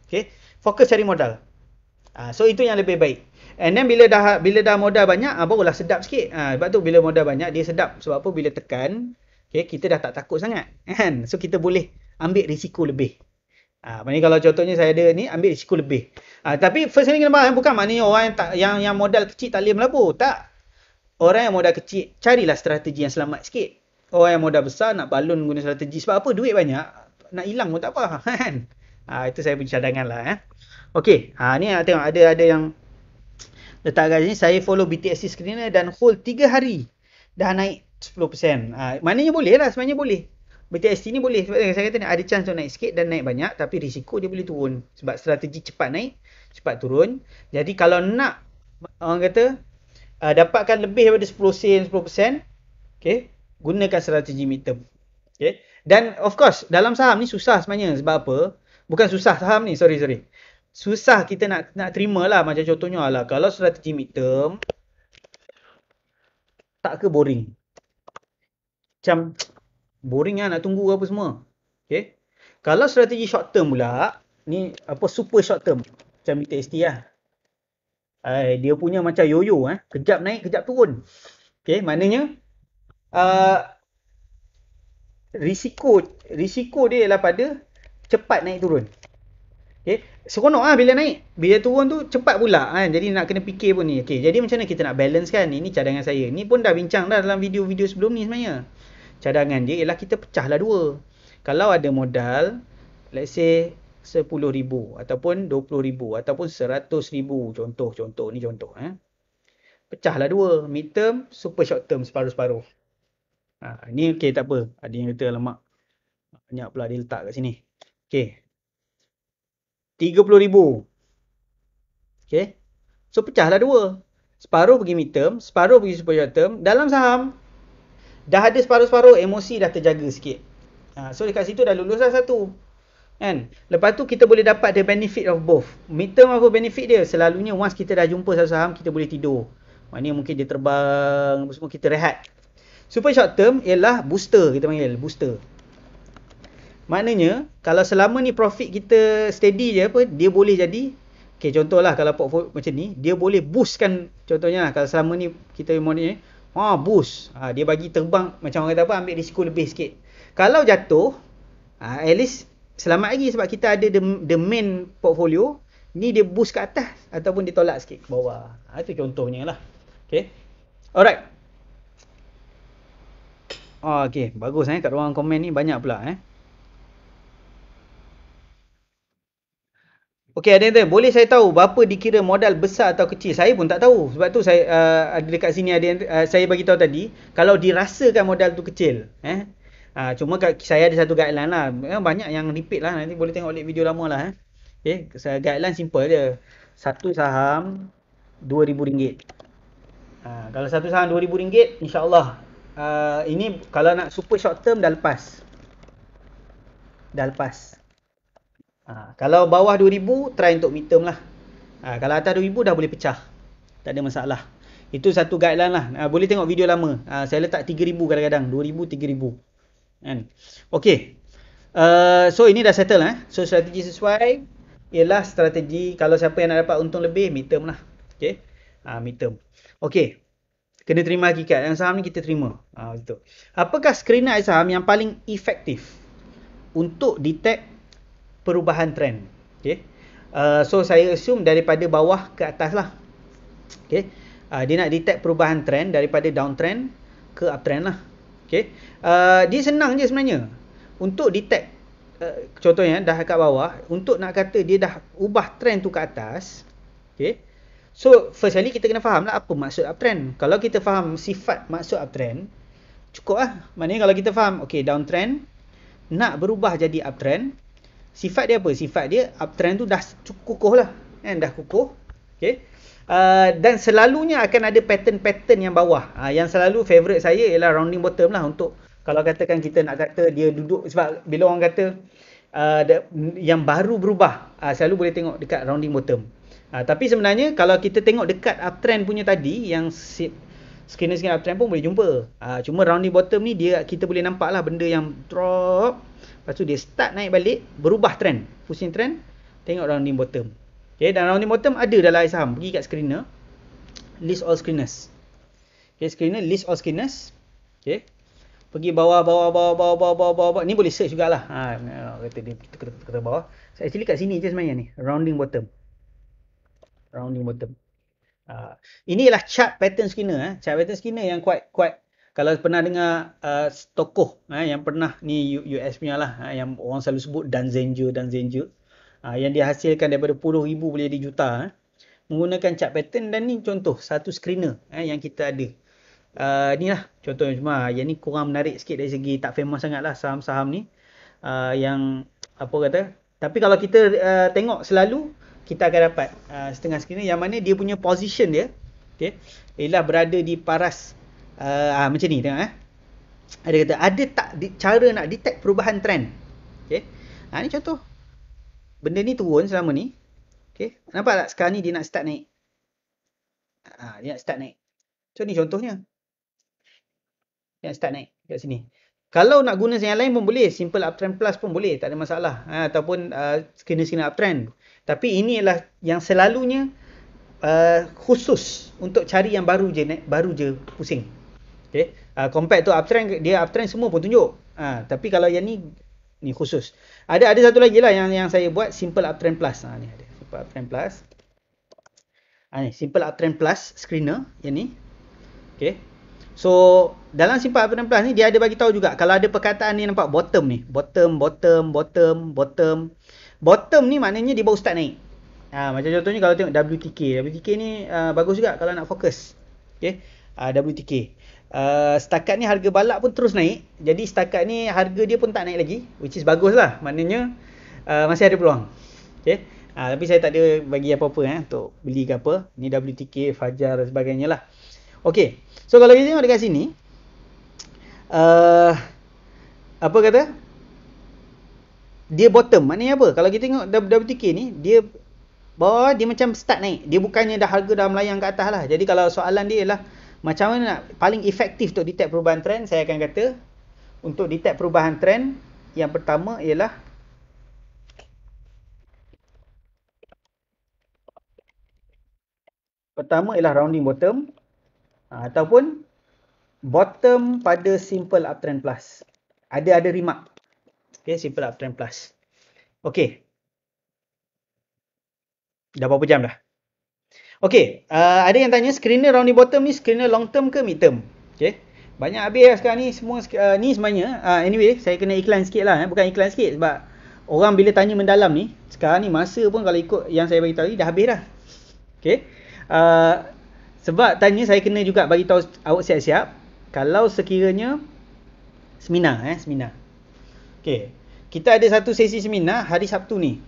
S1: okay, Fokus cari modal. Ah, so itu yang lebih baik. And then bila dah bila dah modal banyak ah barulah sedap sikit. Ah sebab tu bila modal banyak dia sedap sebab apa bila tekan okay kita dah tak takut sangat kan. So kita boleh ambil risiko lebih. Ah maknanya kalau contohnya saya ada ni ambil risiko lebih. Ah tapi first ni kena faham bukan maknanya orang yang tak, yang yang modal kecil tak boleh melabur. Tak. Orang yang modal kecil carilah strategi yang selamat sikit. Orang yang modal besar nak balun guna strategi sebab apa duit banyak nak hilang pun tak apa kan. Ah itu saya punya cadangan lah eh. Okey, ha ni tengok ada ada yang letak kat sini saya follow BTC screener dan hold 3 hari dah naik 10%. Ha maknanya boleh lah sebenarnya boleh. BTS ni boleh sebab saya kata ni ada chance untuk naik sikit dan naik banyak tapi risiko dia boleh turun sebab strategi cepat naik, cepat turun. Jadi kalau nak orang kata uh, dapatkan lebih daripada 10 sen 10%, okey, gunakan strategi midterm. Okey. Dan of course dalam saham ni susah sebenarnya sebab apa? Bukan susah saham ni, sorry sorry susah kita nak nak terima lah macam contohnya lah kalau strategi midterm tak ke boring macam boring lah nak tunggu apa semua okay. kalau strategi short term pula ni apa super short term macam meter ST lah Ay, dia punya macam yoyo eh kejap naik kejap turun okey maknanya uh, risiko risiko dia ialah pada cepat naik turun Okay. Seronok lah bila naik. Bila turun tu cepat pula. Kan? Jadi nak kena fikir pun ni. Okay. Jadi macam mana kita nak balance kan? Ini cadangan saya. Ni pun dah bincang dah dalam video-video sebelum ni sebenarnya. Cadangan dia ialah kita pecah lah dua. Kalau ada modal, let's say RM10,000 ataupun RM20,000 ataupun RM100,000 contoh-contoh ni contoh. Eh? Pecahlah dua. Mid term, super short term, separuh-separuh. Ha, ni okey tak apa. Ada yang kata lemak. Banyak pula dia letak kat sini. Okey. RM30,000. Okay. So pecahlah dua. Separuh pergi midterm, separuh pergi super short term. Dalam saham, dah ada separuh-separuh emosi dah terjaga sikit. Ha, so dekat situ dah lulus lah satu. Kan? Lepas tu kita boleh dapat the benefit of both. Midterm apa benefit dia? Selalunya once kita dah jumpa satu saham, kita boleh tidur. Maknanya mungkin dia terbang, semua kita rehat. Super short term ialah booster kita panggil. Booster. Maknanya kalau selama ni profit kita steady je apa dia boleh jadi okey contohlah kalau portfolio macam ni dia boleh boostkan contohnya lah, kalau selama ni kita monitor ha ah, boost ah, dia bagi terbang macam orang kata apa ambil risiko lebih sikit. Kalau jatuh ah, at least selamat lagi sebab kita ada the, the main portfolio ni dia boost ke atas ataupun ditolak sikit ke bawah. Ah, itu contohnya lah. Okay, Alright. Oh, okay, bagus eh kat ruang komen ni banyak pula eh. Okey, ada yang tanya, boleh saya tahu berapa dikira modal besar atau kecil? Saya pun tak tahu. Sebab tu saya uh, ada dekat sini ada yang, uh, saya bagi tahu tadi, kalau dirasakan modal tu kecil, eh. Uh, cuma kat, saya ada satu guideline lah. Eh, banyak yang repeat lah. Nanti boleh tengok video lama lah. Eh. Okay. guideline simple je. Satu saham RM2,000. Uh, kalau satu saham rm ringgit, insyaAllah. Uh, ini kalau nak super short term dah lepas. Dah lepas. Ha, kalau bawah 2000 try untuk midterm lah. Ha, kalau atas 2000 dah boleh pecah. Tak ada masalah. Itu satu guideline lah. Ha, boleh tengok video lama. Ha, saya letak 3000 kadang-kadang. 2000, 3000. Kan? Okay. Uh, so ini dah settle lah. Eh? So strategi sesuai ialah strategi kalau siapa yang nak dapat untung lebih midterm lah. Okay. Ha, midterm. Okay. Kena terima hakikat. Yang saham ni kita terima. Ha, betul. Apakah screener saham yang paling efektif untuk detect perubahan trend. Okay. Uh, so saya assume daripada bawah ke atas lah. Okay. Uh, dia nak detect perubahan trend daripada downtrend ke uptrend lah. Okay. Uh, dia senang je sebenarnya. Untuk detect uh, contohnya eh, dah kat bawah untuk nak kata dia dah ubah trend tu ke atas. Okay. So firstly kita kena faham lah apa maksud uptrend. Kalau kita faham sifat maksud uptrend cukup lah. Maknanya kalau kita faham okay, downtrend nak berubah jadi uptrend sifat dia apa? Sifat dia uptrend tu dah kukuh lah. Kan? Dah kukuh. Okay. Uh, dan selalunya akan ada pattern-pattern yang bawah. Uh, yang selalu favorite saya ialah rounding bottom lah untuk kalau katakan kita nak kata dia duduk sebab bila orang kata uh, yang baru berubah uh, selalu boleh tengok dekat rounding bottom. Uh, tapi sebenarnya kalau kita tengok dekat uptrend punya tadi yang sip, skinner-skinner uptrend pun boleh jumpa. Uh, cuma rounding bottom ni dia kita boleh nampak lah benda yang drop Lepas tu dia start naik balik, berubah trend. Pusing trend, tengok rounding bottom. Okay, dan rounding bottom ada dalam air saham. Pergi kat screener, list all screeners. Okay, screener, list all screeners. Okay. Pergi bawah, bawah, bawah, bawah, bawah, bawah, bawah. Ni boleh search jugalah. Ha, kata dia kata, kata, kata bawah. So, actually kat sini je sebenarnya ni. Rounding bottom. Rounding bottom. Uh, inilah chart pattern screener. Eh. Chart pattern screener yang quite, quite, kalau pernah dengar uh, tokoh eh, yang pernah ni US punya lah eh, yang orang selalu sebut Dan Zenger Dan Zenger uh, yang dihasilkan daripada puluh ribu boleh jadi juta eh, uh, menggunakan cat pattern dan ni contoh satu screener eh, yang kita ada uh, ni lah yang cuma yang ni kurang menarik sikit dari segi tak famous sangat lah saham-saham ni uh, yang apa kata tapi kalau kita uh, tengok selalu kita akan dapat uh, setengah screener yang mana dia punya position dia okay, ialah berada di paras uh, ah, macam ni tengok eh. Dia kata ada tak di, cara nak detect perubahan trend. Okey. Ha, ni contoh. Benda ni turun selama ni. Okey. Nampak tak sekarang ni dia nak start naik. Ha, dia nak start naik. So ni contohnya. Dia nak start naik kat sini. Kalau nak guna yang lain pun boleh. Simple uptrend plus pun boleh. Tak ada masalah. Ha, ataupun uh, skena-skena uptrend. Tapi ini ialah yang selalunya uh, khusus untuk cari yang baru je, baru je pusing. Okay. Uh, compact tu uptrend, dia uptrend semua pun tunjuk. Uh, tapi kalau yang ni, ni khusus. Ada ada satu lagi lah yang, yang saya buat, simple uptrend plus. Ha, ni ada, simple uptrend plus. Ha, ni, simple uptrend plus screener, yang ni. Okay. So, dalam simple uptrend plus ni, dia ada bagi tahu juga. Kalau ada perkataan ni nampak bottom ni. Bottom, bottom, bottom, bottom. Bottom ni maknanya dia baru start naik. Ha, macam contohnya kalau tengok WTK. WTK ni uh, bagus juga kalau nak fokus. Okay. Uh, WTK. Eh, setakat ni harga balak pun terus naik. Jadi setakat ni harga dia pun tak naik lagi. Which is bagus lah. Maknanya uh, masih ada peluang. Okay. Uh, tapi saya tak ada bagi apa-apa eh, untuk beli ke apa. Ni WTK, Fajar dan sebagainya lah. Okay. So kalau kita tengok dekat sini. Uh, apa kata? Dia bottom. Maknanya apa? Kalau kita tengok WTK ni, dia bawah dia macam start naik. Dia bukannya dah harga dah melayang ke atas lah. Jadi kalau soalan dia ialah, macam mana nak paling efektif untuk detect perubahan trend saya akan kata untuk detect perubahan trend yang pertama ialah pertama ialah rounding bottom ha, ataupun bottom pada simple uptrend plus ada ada remark okey simple uptrend plus okey dah berapa jam dah Okay, uh, ada yang tanya screener round bottom ni screener long term ke mid term? Okay, banyak habis lah sekarang ni semua uh, ni sebenarnya. Uh, anyway, saya kena iklan sikit lah. Eh. Bukan iklan sikit sebab orang bila tanya mendalam ni, sekarang ni masa pun kalau ikut yang saya beritahu ni dah habis dah. Okay, uh, sebab tanya saya kena juga bagi tahu awak siap-siap. Kalau sekiranya seminar eh, seminar. Okay, kita ada satu sesi seminar hari Sabtu ni.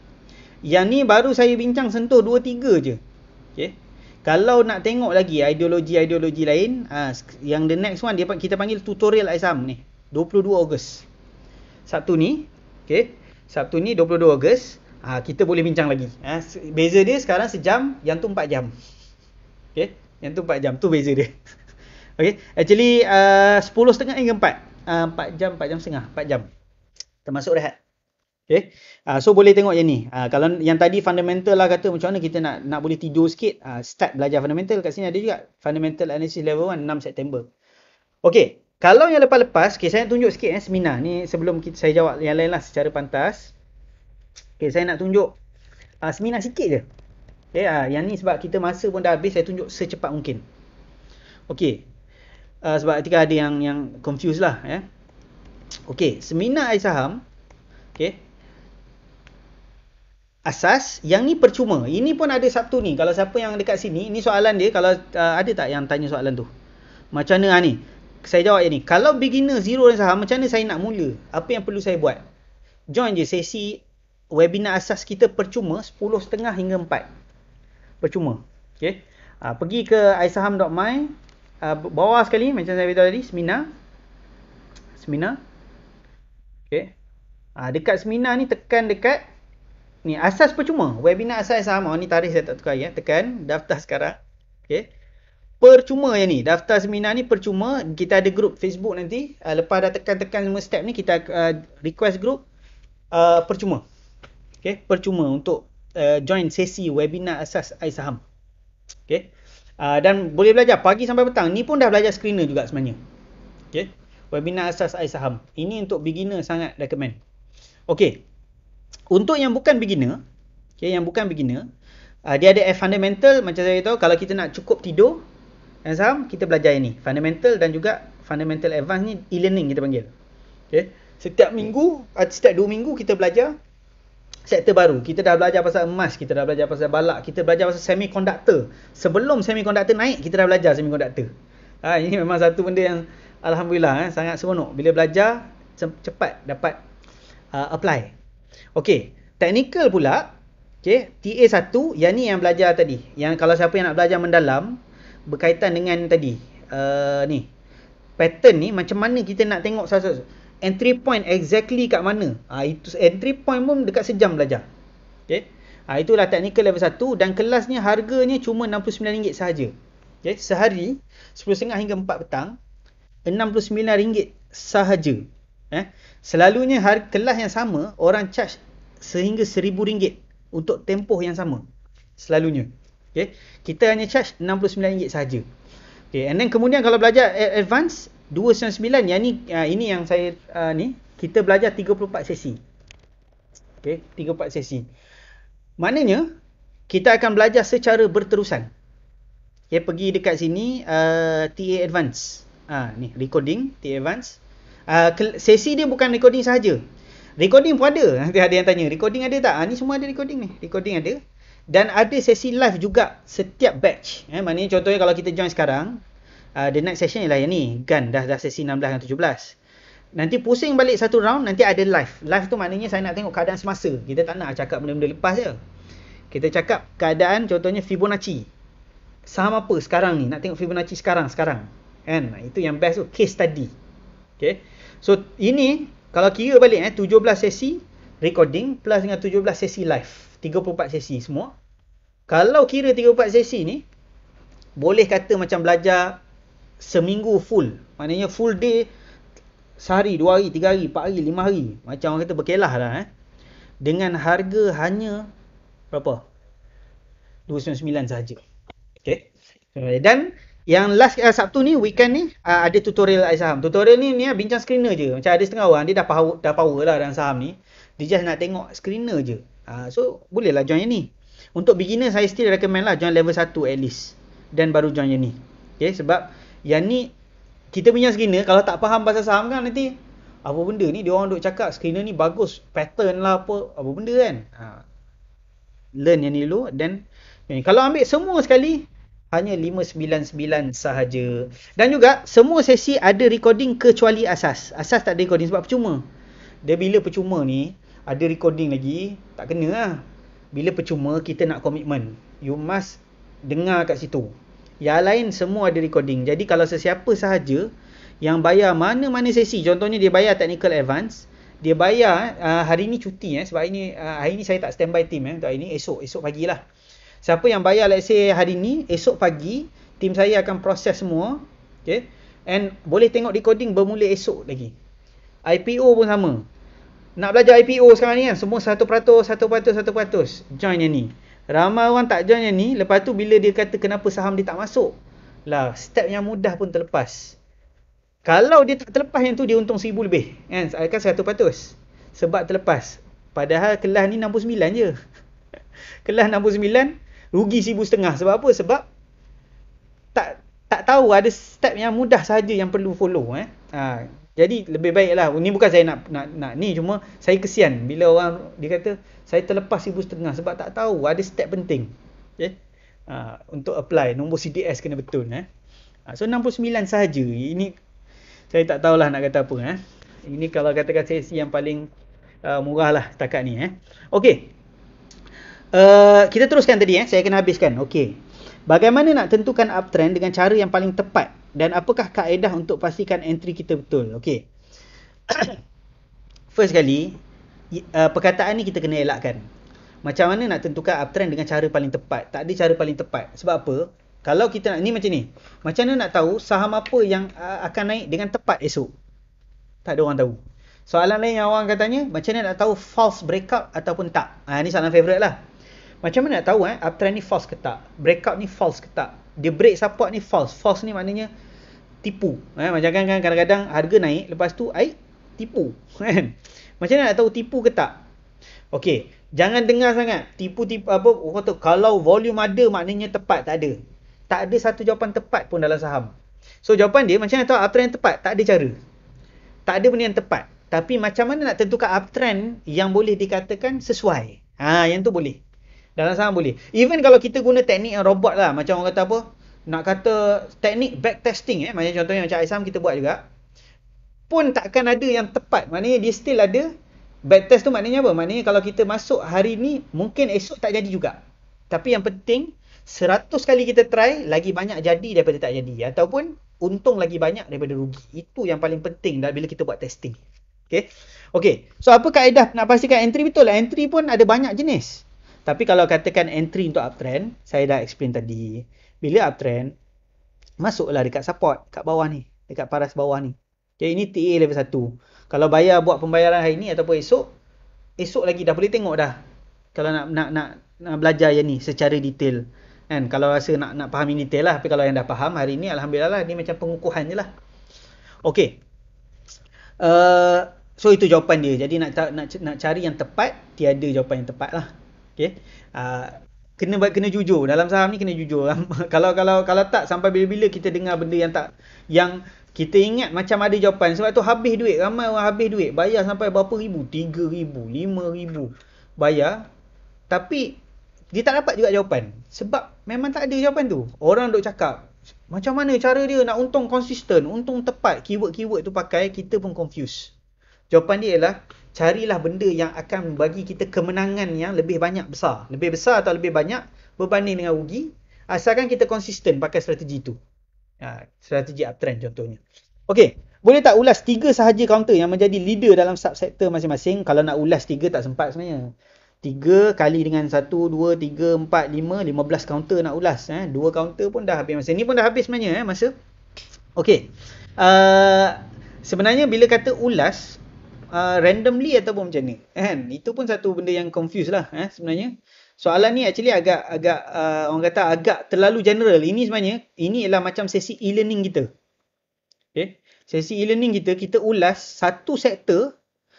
S1: Yang ni baru saya bincang sentuh 2-3 je. Okay. Kalau nak tengok lagi ideologi-ideologi lain, ah, yang the next one kita panggil tutorial exam ni. 22 Ogos. Sabtu ni. Okay. Sabtu ni 22 Ogos. Ah, kita boleh bincang lagi. Ah, beza dia sekarang sejam, yang tu 4 jam. Okay. Yang tu 4 jam. Tu beza dia. okay. Actually, 10.30 hingga 4. Uh, 4 jam, 4 jam setengah. 4 jam. Termasuk rehat. Okay. Uh, so boleh tengok yang ni. Uh, kalau yang tadi fundamental lah kata macam mana kita nak nak boleh tidur sikit. Uh, start belajar fundamental. Kat sini ada juga. Fundamental Analysis Level 1 6 September. Okay. Kalau yang lepas-lepas. Okay saya nak tunjuk sikit eh seminar. Ni sebelum kita, saya jawab yang lain lah secara pantas. Okay saya nak tunjuk uh, seminar sikit je. Okay. Uh, yang ni sebab kita masa pun dah habis. Saya tunjuk secepat mungkin. Okay. Uh, sebab ketika ada yang yang confused lah. Eh. Okay. Seminar air saham. Okay asas yang ni percuma. Ini pun ada satu ni. Kalau siapa yang dekat sini, ini soalan dia. Kalau uh, ada tak yang tanya soalan tu? Macam mana ah, ni? Saya jawab yang ni. Kalau beginner zero dan saham, macam mana saya nak mula? Apa yang perlu saya buat? Join je sesi webinar asas kita percuma 10.30 hingga 4. Percuma. Okay. Uh, ah, pergi ke aisaham.my. Uh, ah, bawah sekali macam saya beritahu tadi. Seminar. Seminar. Okay. Uh, dekat seminar ni tekan dekat ni asas percuma. Webinar asas sama ni tarikh saya tak tukar ya. Tekan daftar sekarang. Okey. Percuma yang ni. Daftar seminar ni percuma. Kita ada grup Facebook nanti. Uh, lepas dah tekan-tekan semua step ni kita uh, request grup uh, ah, percuma. Okey, percuma untuk uh, join sesi webinar asas AI saham. Okey. Uh, dan boleh belajar pagi sampai petang. Ni pun dah belajar screener juga sebenarnya. Okey. Webinar asas AI saham. Ini untuk beginner sangat recommend. Okey. Untuk yang bukan beginner, okay, yang bukan beginner, uh, dia ada fundamental macam saya tahu kalau kita nak cukup tidur dan eh, saham, kita belajar ini. Fundamental dan juga fundamental advance ni e-learning kita panggil. Okay. Setiap minggu, setiap dua minggu kita belajar sektor baru. Kita dah belajar pasal emas, kita dah belajar pasal balak, kita belajar pasal semikonduktor. Sebelum semikonduktor naik, kita dah belajar semikonduktor. Ha, ini memang satu benda yang Alhamdulillah eh, sangat seronok. Bila belajar, cepat dapat uh, apply. Okey, technical pula, okey, TA1 yang ni yang belajar tadi. Yang kalau siapa yang nak belajar mendalam berkaitan dengan tadi, uh, ni. Pattern ni macam mana kita nak tengok satu entry point exactly kat mana? Ah ha, itu entry point pun dekat sejam belajar. Okey. Ah ha, itulah teknikal level 1 dan kelasnya harganya cuma RM69 sahaja. Okey, sehari 10.30 hingga 4 petang RM69 sahaja. Eh. Selalunya harga telah yang sama orang charge sehingga seribu ringgit untuk tempoh yang sama. Selalunya. Okay. Kita hanya charge RM69 sahaja. Okay. And then kemudian kalau belajar advance RM299 yang ni uh, ini yang saya uh, ni kita belajar 34 sesi. Okay. 34 sesi. Maknanya kita akan belajar secara berterusan. Okay. Pergi dekat sini uh, ah, TA Advance. Ah, uh, ni recording TA Advance. Ah, sesi dia bukan recording saja. Recording pun ada. Nanti ada yang tanya, recording ada tak? Ha, ni semua ada recording ni. Recording ada. Dan ada sesi live juga setiap batch. Eh, maknanya contohnya kalau kita join sekarang, uh, the next session ialah yang ni. Gun, dah, dah sesi 16 dan 17. Nanti pusing balik satu round, nanti ada live. Live tu maknanya saya nak tengok keadaan semasa. Kita tak nak cakap benda-benda lepas je. Kita cakap keadaan contohnya Fibonacci. Saham apa sekarang ni? Nak tengok Fibonacci sekarang, sekarang. Kan? Itu yang best tu, case study. Okay. So ini kalau kira balik eh 17 sesi recording plus dengan 17 sesi live. 34 sesi semua. Kalau kira 34 sesi ni boleh kata macam belajar seminggu full. Maknanya full day sehari, dua hari, tiga hari, empat hari, lima hari. Macam orang kata berkelah lah eh. Dengan harga hanya berapa? 299 saja. Okay. Dan yang last uh, Sabtu ni, weekend ni, uh, ada tutorial Aizah Saham. Tutorial ni, ni uh, bincang screener je. Macam ada setengah orang, dia dah power, dah power lah dalam saham ni. Dia just nak tengok screener je. Uh, so, boleh lah join yang ni. Untuk beginner, saya still recommend lah join level 1 at least. Then baru join yang ni. Okay, sebab yang ni, kita bincang screener, kalau tak faham pasal saham kan nanti, apa benda ni, dia orang duk cakap screener ni bagus, pattern lah apa, apa benda kan. Uh, learn yang ni dulu, then, kalau ambil semua sekali, hanya 599 sahaja. Dan juga semua sesi ada recording kecuali asas. Asas tak ada recording sebab percuma. Dia bila percuma ni ada recording lagi tak kena lah. Bila percuma kita nak komitmen. You must dengar kat situ. Yang lain semua ada recording. Jadi kalau sesiapa sahaja yang bayar mana-mana sesi. Contohnya dia bayar technical advance. Dia bayar uh, hari ni cuti eh, sebab hari ni, uh, hari ni saya tak standby team eh, untuk hari ni. Esok, esok pagi lah. Siapa yang bayar let's say hari ni, esok pagi, tim saya akan proses semua. Okay. And boleh tengok decoding bermula esok lagi. IPO pun sama. Nak belajar IPO sekarang ni kan, semua 1%, 1%, 1%. Join yang ni. Ramai orang tak join yang ni, lepas tu bila dia kata kenapa saham dia tak masuk. Lah, step yang mudah pun terlepas. Kalau dia tak terlepas yang tu, dia untung 1000 lebih. Kan, saya kan 100%. Sebab terlepas. Padahal kelas ni 69 je. Kelas 69, Rugi seribu setengah. Sebab apa? Sebab tak tak tahu ada step yang mudah saja yang perlu follow. Eh? Ha, jadi lebih baiklah. Ini bukan saya nak, nak, nak ni. Cuma saya kesian bila orang dia kata saya terlepas seribu setengah sebab tak tahu ada step penting. Okay? Ya. Ha, untuk apply. Nombor CDS kena betul. Eh? Ha, so 69 saja. Ini saya tak tahulah nak kata apa. Eh? Ini kalau katakan sesi yang paling uh, murah lah setakat ni. Eh? Okey. Eh, kita teruskan tadi eh. Saya kena habiskan. Okey. Bagaimana nak tentukan uptrend dengan cara yang paling tepat dan apakah kaedah untuk pastikan entry kita betul? Okey. First kali, uh, perkataan ni kita kena elakkan. Macam mana nak tentukan uptrend dengan cara paling tepat? Tak ada cara paling tepat. Sebab apa? Kalau kita nak ni macam ni. Macam mana nak tahu saham apa yang uh, akan naik dengan tepat esok? Tak ada orang tahu. Soalan lain yang orang katanya, macam mana nak tahu false breakout ataupun tak? Ah uh, soalan favorite lah. Macam mana nak tahu eh uptrend ni false ke tak? Breakout ni false ke tak? Dia break support ni false. False ni maknanya tipu. Eh, macam kan, kan kadang-kadang harga naik lepas tu aik tipu. Kan? Macam mana nak tahu tipu ke tak? Okay, jangan dengar sangat. Tipu-tipu apa orang tu kalau volume ada maknanya tepat tak ada. Tak ada satu jawapan tepat pun dalam saham. So jawapan dia macam mana tahu uptrend yang tepat? Tak ada cara. Tak ada benda yang tepat. Tapi macam mana nak tentukan uptrend yang boleh dikatakan sesuai? Ha, yang tu boleh. Dalam saham boleh. Even kalau kita guna teknik yang robot lah. Macam orang kata apa. Nak kata teknik backtesting eh. Macam contohnya macam Aisam kita buat juga. Pun takkan ada yang tepat. Maknanya dia still ada. Backtest tu maknanya apa? Maknanya kalau kita masuk hari ni. Mungkin esok tak jadi juga. Tapi yang penting. 100 kali kita try. Lagi banyak jadi daripada tak jadi. Ataupun untung lagi banyak daripada rugi. Itu yang paling penting dah bila kita buat testing. Okay. Okay. So apa kaedah nak pastikan entry betul lah. Entry pun ada banyak jenis. Tapi kalau katakan entry untuk uptrend, saya dah explain tadi. Bila uptrend, masuklah dekat support dekat bawah ni. Dekat paras bawah ni. Okay, ini TA level 1. Kalau bayar buat pembayaran hari ni ataupun esok, esok lagi dah boleh tengok dah. Kalau nak nak nak, nak belajar yang ni secara detail. and Kalau rasa nak nak faham in detail lah. Tapi kalau yang dah faham hari ni, Alhamdulillah lah. Ni macam pengukuhan je lah. Okay. Uh, so itu jawapan dia. Jadi nak nak nak cari yang tepat, tiada jawapan yang tepat lah. Okay, Uh, ah, kena baik, kena jujur. Dalam saham ni kena jujur. kalau kalau kalau tak sampai bila-bila kita dengar benda yang tak yang kita ingat macam ada jawapan sebab tu habis duit ramai orang habis duit bayar sampai berapa ribu tiga ribu, lima ribu bayar tapi dia tak dapat juga jawapan sebab memang tak ada jawapan tu orang duk cakap macam mana cara dia nak untung konsisten untung tepat keyword-keyword tu pakai kita pun confuse jawapan dia ialah carilah benda yang akan bagi kita kemenangan yang lebih banyak besar. Lebih besar atau lebih banyak berbanding dengan rugi. Asalkan kita konsisten pakai strategi tu. Ha, strategi uptrend contohnya. Okey. Boleh tak ulas tiga sahaja counter yang menjadi leader dalam subsektor masing-masing? Kalau nak ulas tiga tak sempat sebenarnya. Tiga kali dengan satu, dua, tiga, empat, lima, lima belas counter nak ulas. Eh. Dua counter pun dah habis masa. Ni pun dah habis sebenarnya eh, masa. Okey. Uh, sebenarnya bila kata ulas, uh, randomly ataupun macam ni kan itu pun satu benda yang confuse lah eh sebenarnya soalan ni actually agak agak uh, orang kata agak terlalu general ini sebenarnya ini ialah macam sesi e-learning kita okey sesi e-learning kita kita ulas satu sektor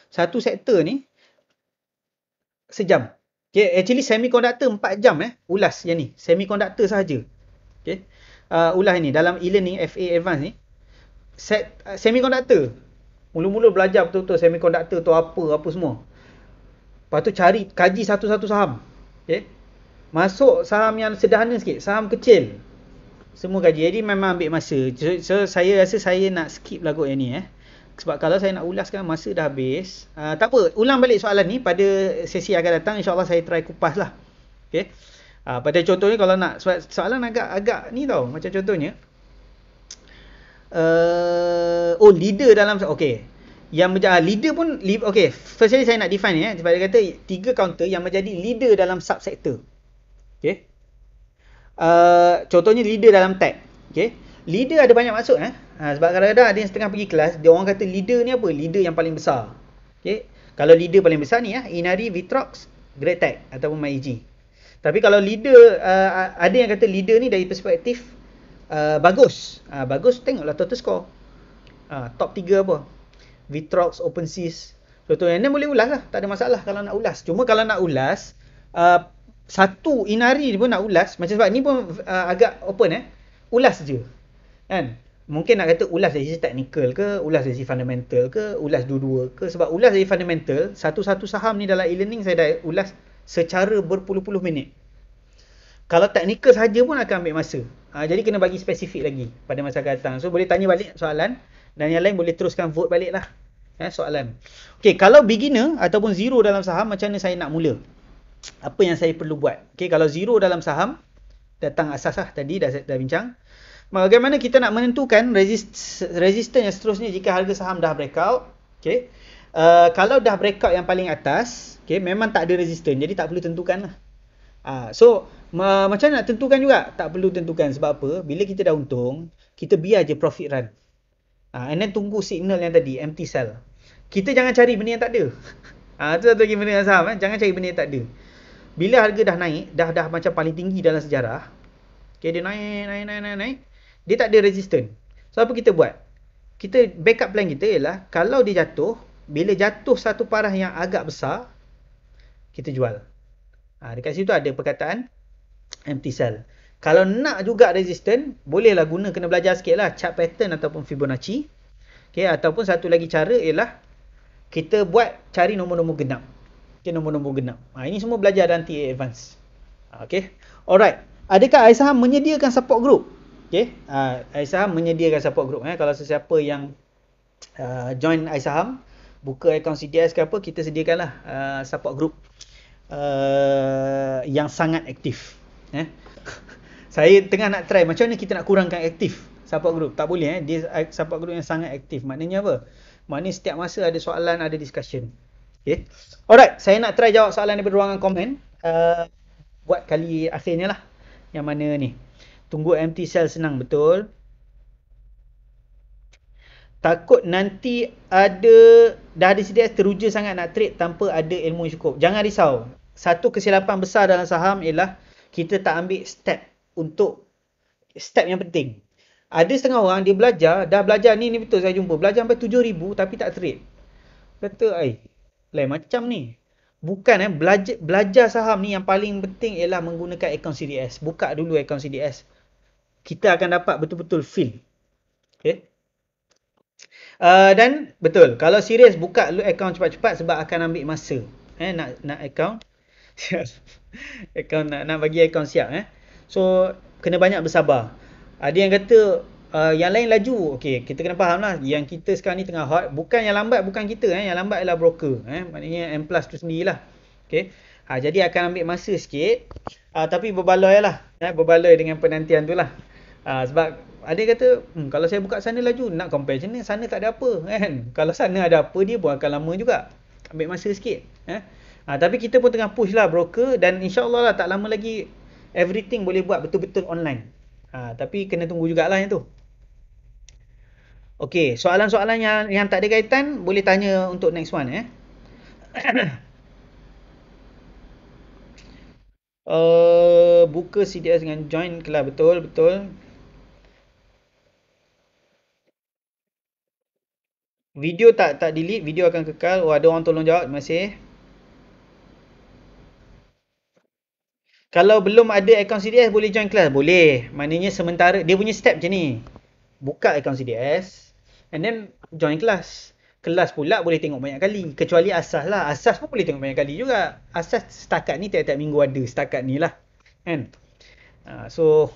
S1: satu sektor ni sejam okey actually semiconductor 4 jam eh ulas yang ni semiconductor sahaja okey uh, ulas ni dalam e-learning FA advance ni Set, uh, semiconductor Mula-mula belajar betul-betul semiconductor tu apa, apa semua. Lepas tu cari, kaji satu-satu saham. Okay. Masuk saham yang sederhana sikit, saham kecil. Semua kaji. Jadi memang ambil masa. So, so saya rasa saya nak skip lah kot yang ni eh. Sebab kalau saya nak ulaskan masa dah habis. Uh, tak apa, ulang balik soalan ni pada sesi yang akan datang. InsyaAllah saya try kupas lah. Okay. Uh, pada contohnya kalau nak soalan agak-agak ni tau. Macam contohnya uh, oh leader dalam okey yang menjadi uh, ah, leader pun okey firstly saya nak define ni eh sebab dia kata tiga counter yang menjadi leader dalam subsector okey uh, contohnya leader dalam tech okey leader ada banyak maksud eh ha, sebab kadang-kadang ada yang setengah pergi kelas dia orang kata leader ni apa leader yang paling besar okey kalau leader paling besar ni ya eh, Inari Vitrox Great Tech ataupun MyEG e tapi kalau leader uh, ada yang kata leader ni dari perspektif Uh, bagus. Uh, bagus tengoklah total score. Uh, top 3 apa? Vitrox, Open Seas. Contoh yang ni boleh ulas lah. Tak ada masalah kalau nak ulas. Cuma kalau nak ulas, uh, satu inari ni pun nak ulas. Macam sebab ni pun uh, agak open eh. Ulas je. Kan? Mungkin nak kata ulas dari sisi teknikal ke, ulas dari sisi fundamental ke, ulas dua-dua ke. Sebab ulas dari fundamental, satu-satu saham ni dalam e-learning saya dah ulas secara berpuluh-puluh minit kalau teknikal saja pun akan ambil masa. Ha, jadi kena bagi spesifik lagi pada masa akan datang. So boleh tanya balik soalan dan yang lain boleh teruskan vote balik lah. Ya, soalan. Okay, kalau beginner ataupun zero dalam saham, macam mana saya nak mula? Apa yang saya perlu buat? Okay, kalau zero dalam saham, datang asas lah tadi dah, dah bincang. Bagaimana kita nak menentukan resist, resistance yang seterusnya jika harga saham dah breakout? Okay. Uh, kalau dah breakout yang paling atas, okay, memang tak ada resistance. Jadi tak perlu tentukan lah. Uh, so, macam nak tentukan juga tak perlu tentukan sebab apa bila kita dah untung kita biar je profit run ha, and then tunggu signal yang tadi empty sell. kita jangan cari benda yang tak ada ha, tu satu lagi benda yang saham eh? jangan cari benda yang tak ada bila harga dah naik dah dah macam paling tinggi dalam sejarah okay, dia naik naik naik naik naik dia tak ada resistant. so apa kita buat kita backup plan kita ialah kalau dia jatuh bila jatuh satu parah yang agak besar kita jual ha, dekat situ ada perkataan empty cell. Kalau nak juga resistant, bolehlah guna kena belajar sikitlah chart pattern ataupun Fibonacci. Okey ataupun satu lagi cara ialah kita buat cari nombor-nombor genap. okay? nombor-nombor genap. Ha, ini semua belajar nanti advance. Ha, okay? Alright. Adakah Aisyah menyediakan support group? okay? Uh, ha, Aisyah menyediakan support group eh kalau sesiapa yang uh, join Aisyah buka akaun CDS ke apa kita sediakanlah uh, support group uh, yang sangat aktif eh saya tengah nak try macam ni kita nak kurangkan aktif support group tak boleh eh dia support group yang sangat aktif maknanya apa maknanya setiap masa ada soalan ada discussion Okay. alright saya nak try jawab soalan daripada ruangan komen uh, buat kali akhirnya lah yang mana ni tunggu MT cell senang betul Takut nanti ada dah ada CDS teruja sangat nak trade tanpa ada ilmu yang cukup. Jangan risau. Satu kesilapan besar dalam saham ialah kita tak ambil step untuk step yang penting. Ada setengah orang dia belajar, dah belajar ni ni betul saya jumpa, belajar sampai tujuh ribu tapi tak trade. Kata ai, lain macam ni. Bukan eh belajar belajar saham ni yang paling penting ialah menggunakan akaun CDS. Buka dulu akaun CDS. Kita akan dapat betul-betul feel. Okay. Uh, dan betul kalau serius buka akaun cepat-cepat sebab akan ambil masa eh nak nak akaun akaun nak, nak bagi akaun siap eh. So kena banyak bersabar. Ada yang kata uh, yang lain laju. okay kita kena faham lah yang kita sekarang ni tengah hot. Bukan yang lambat bukan kita eh. Yang lambat ialah broker eh. Maknanya M plus tu sendirilah. Okey. Ha, jadi akan ambil masa sikit. Uh, tapi berbaloi lah. Eh, berbaloi dengan penantian tu lah. Uh, sebab ada kata, hmm, kalau saya buka sana laju, nak compare macam ni, sana tak ada apa kan. Kalau sana ada apa, dia pun akan lama juga. Ambil masa sikit. Eh? Ha, tapi kita pun tengah push lah broker dan insyaAllah lah tak lama lagi everything boleh buat betul-betul online. Ha, tapi kena tunggu jugalah yang tu. Okay, soalan-soalan yang, yang tak ada kaitan boleh tanya untuk next one eh. Uh, buka CDS dengan join kelab betul betul video tak tak delete video akan kekal oh ada orang tolong jawab masih. Kalau belum ada akaun CDS boleh join kelas? Boleh. Maknanya sementara dia punya step je ni. Buka akaun CDS and then join kelas. Kelas pula boleh tengok banyak kali. Kecuali asas lah. Asas pun boleh tengok banyak kali juga. Asas setakat ni tiap-tiap minggu ada. Setakat ni lah. Kan? Ah, so,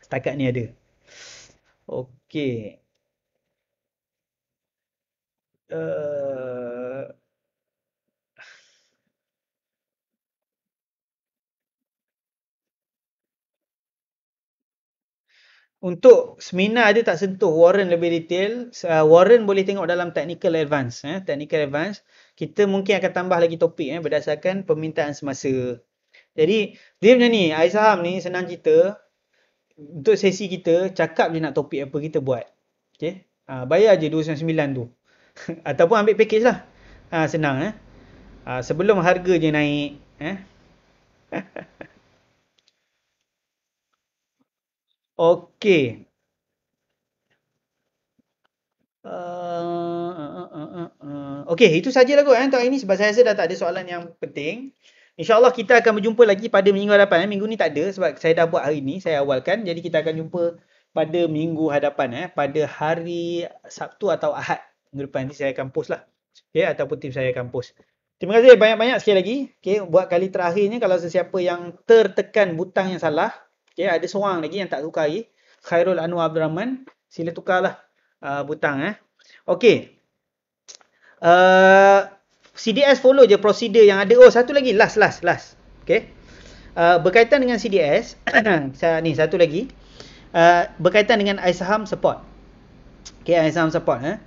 S1: setakat ni ada. Okay. Uh, untuk seminar dia tak sentuh Warren lebih detail. Uh, Warren boleh tengok dalam technical advance. Eh. Technical advance. Kita mungkin akan tambah lagi topik eh, berdasarkan permintaan semasa. Jadi dia macam ni. Aizaham ni senang cerita. Untuk sesi kita cakap je nak topik apa kita buat. Okay. Uh, bayar je RM299 tu. Ataupun ambil package lah. Uh, senang. Eh. Uh, sebelum harga je naik. Eh. Okey. Uh uh uh, uh, uh, uh. Okey, itu sajalah kot. Eh. Tahun ini sebab saya rasa dah tak ada soalan yang penting. InsyaAllah kita akan berjumpa lagi pada minggu hadapan. Eh. Minggu ni tak ada sebab saya dah buat hari ni. Saya awalkan. Jadi kita akan jumpa pada minggu hadapan. Eh. Pada hari Sabtu atau Ahad. Minggu depan nanti saya akan post lah. Okay, ataupun tim saya akan post. Terima kasih banyak-banyak sekali lagi. Okay, buat kali terakhirnya kalau sesiapa yang tertekan butang yang salah. Okay, ada seorang lagi yang tak tukar lagi. Khairul Anwar Abdul Rahman. Sila tukarlah uh, butang. Eh. Okay. Uh, CDS follow je prosedur yang ada. Oh, satu lagi. Last, last, last. Okay. Uh, berkaitan dengan CDS. ni, satu lagi. Uh, berkaitan dengan iSaham support. Okay, iSaham support. Eh.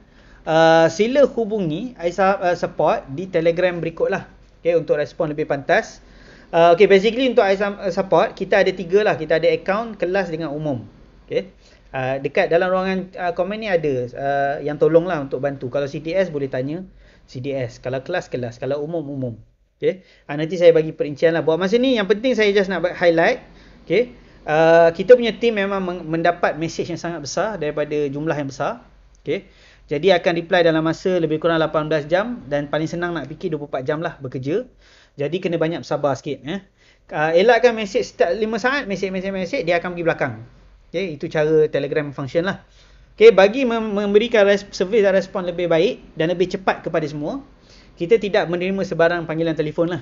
S1: Uh, sila hubungi iSaham uh, support di telegram berikutlah. Okay, untuk respon lebih pantas. 0172 Uh, okay, basically untuk I support, kita ada tiga lah. Kita ada account, kelas dengan umum. Okay. Uh, dekat dalam ruangan uh, komen ni ada uh, yang tolong lah untuk bantu. Kalau CDS boleh tanya CDS. Kalau kelas, kelas. Kalau umum, umum. Okay. Uh, nanti saya bagi perincian lah. Buat masa ni yang penting saya just nak highlight. Okay. Uh, kita punya team memang mendapat message yang sangat besar daripada jumlah yang besar. Okay. Jadi akan reply dalam masa lebih kurang 18 jam dan paling senang nak fikir 24 jam lah bekerja. Jadi kena banyak sabar sikit eh. Uh, elakkan mesej start 5 saat, mesej-mesej-mesej, dia akan pergi belakang. Okay, itu cara Telegram function lah. Okay, bagi memberikan res- dan respon lebih baik dan lebih cepat kepada semua, kita tidak menerima sebarang panggilan telefon lah.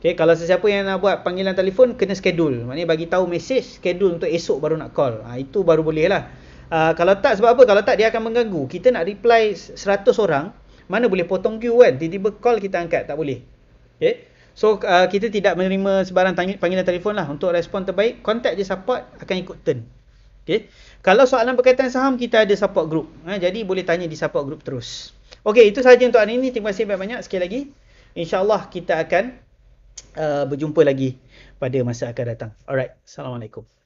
S1: Okay, kalau sesiapa yang nak buat panggilan telefon, kena schedule. Maknanya bagi tahu mesej, schedule untuk esok baru nak call. Ha, itu baru boleh lah. Uh, kalau tak sebab apa? Kalau tak dia akan mengganggu. Kita nak reply 100 orang, mana boleh potong queue kan? Tiba-tiba call kita angkat, tak boleh. Okay. So uh, kita tidak menerima sebarang tanggil, panggilan telefon lah untuk respon terbaik. Contact je support akan ikut turn. Okay. Kalau soalan berkaitan saham kita ada support group. Ha, jadi boleh tanya di support group terus. Okay itu sahaja untuk hari ini. Terima kasih banyak-banyak sekali lagi. InsyaAllah kita akan uh, berjumpa lagi pada masa akan datang. Alright. Assalamualaikum.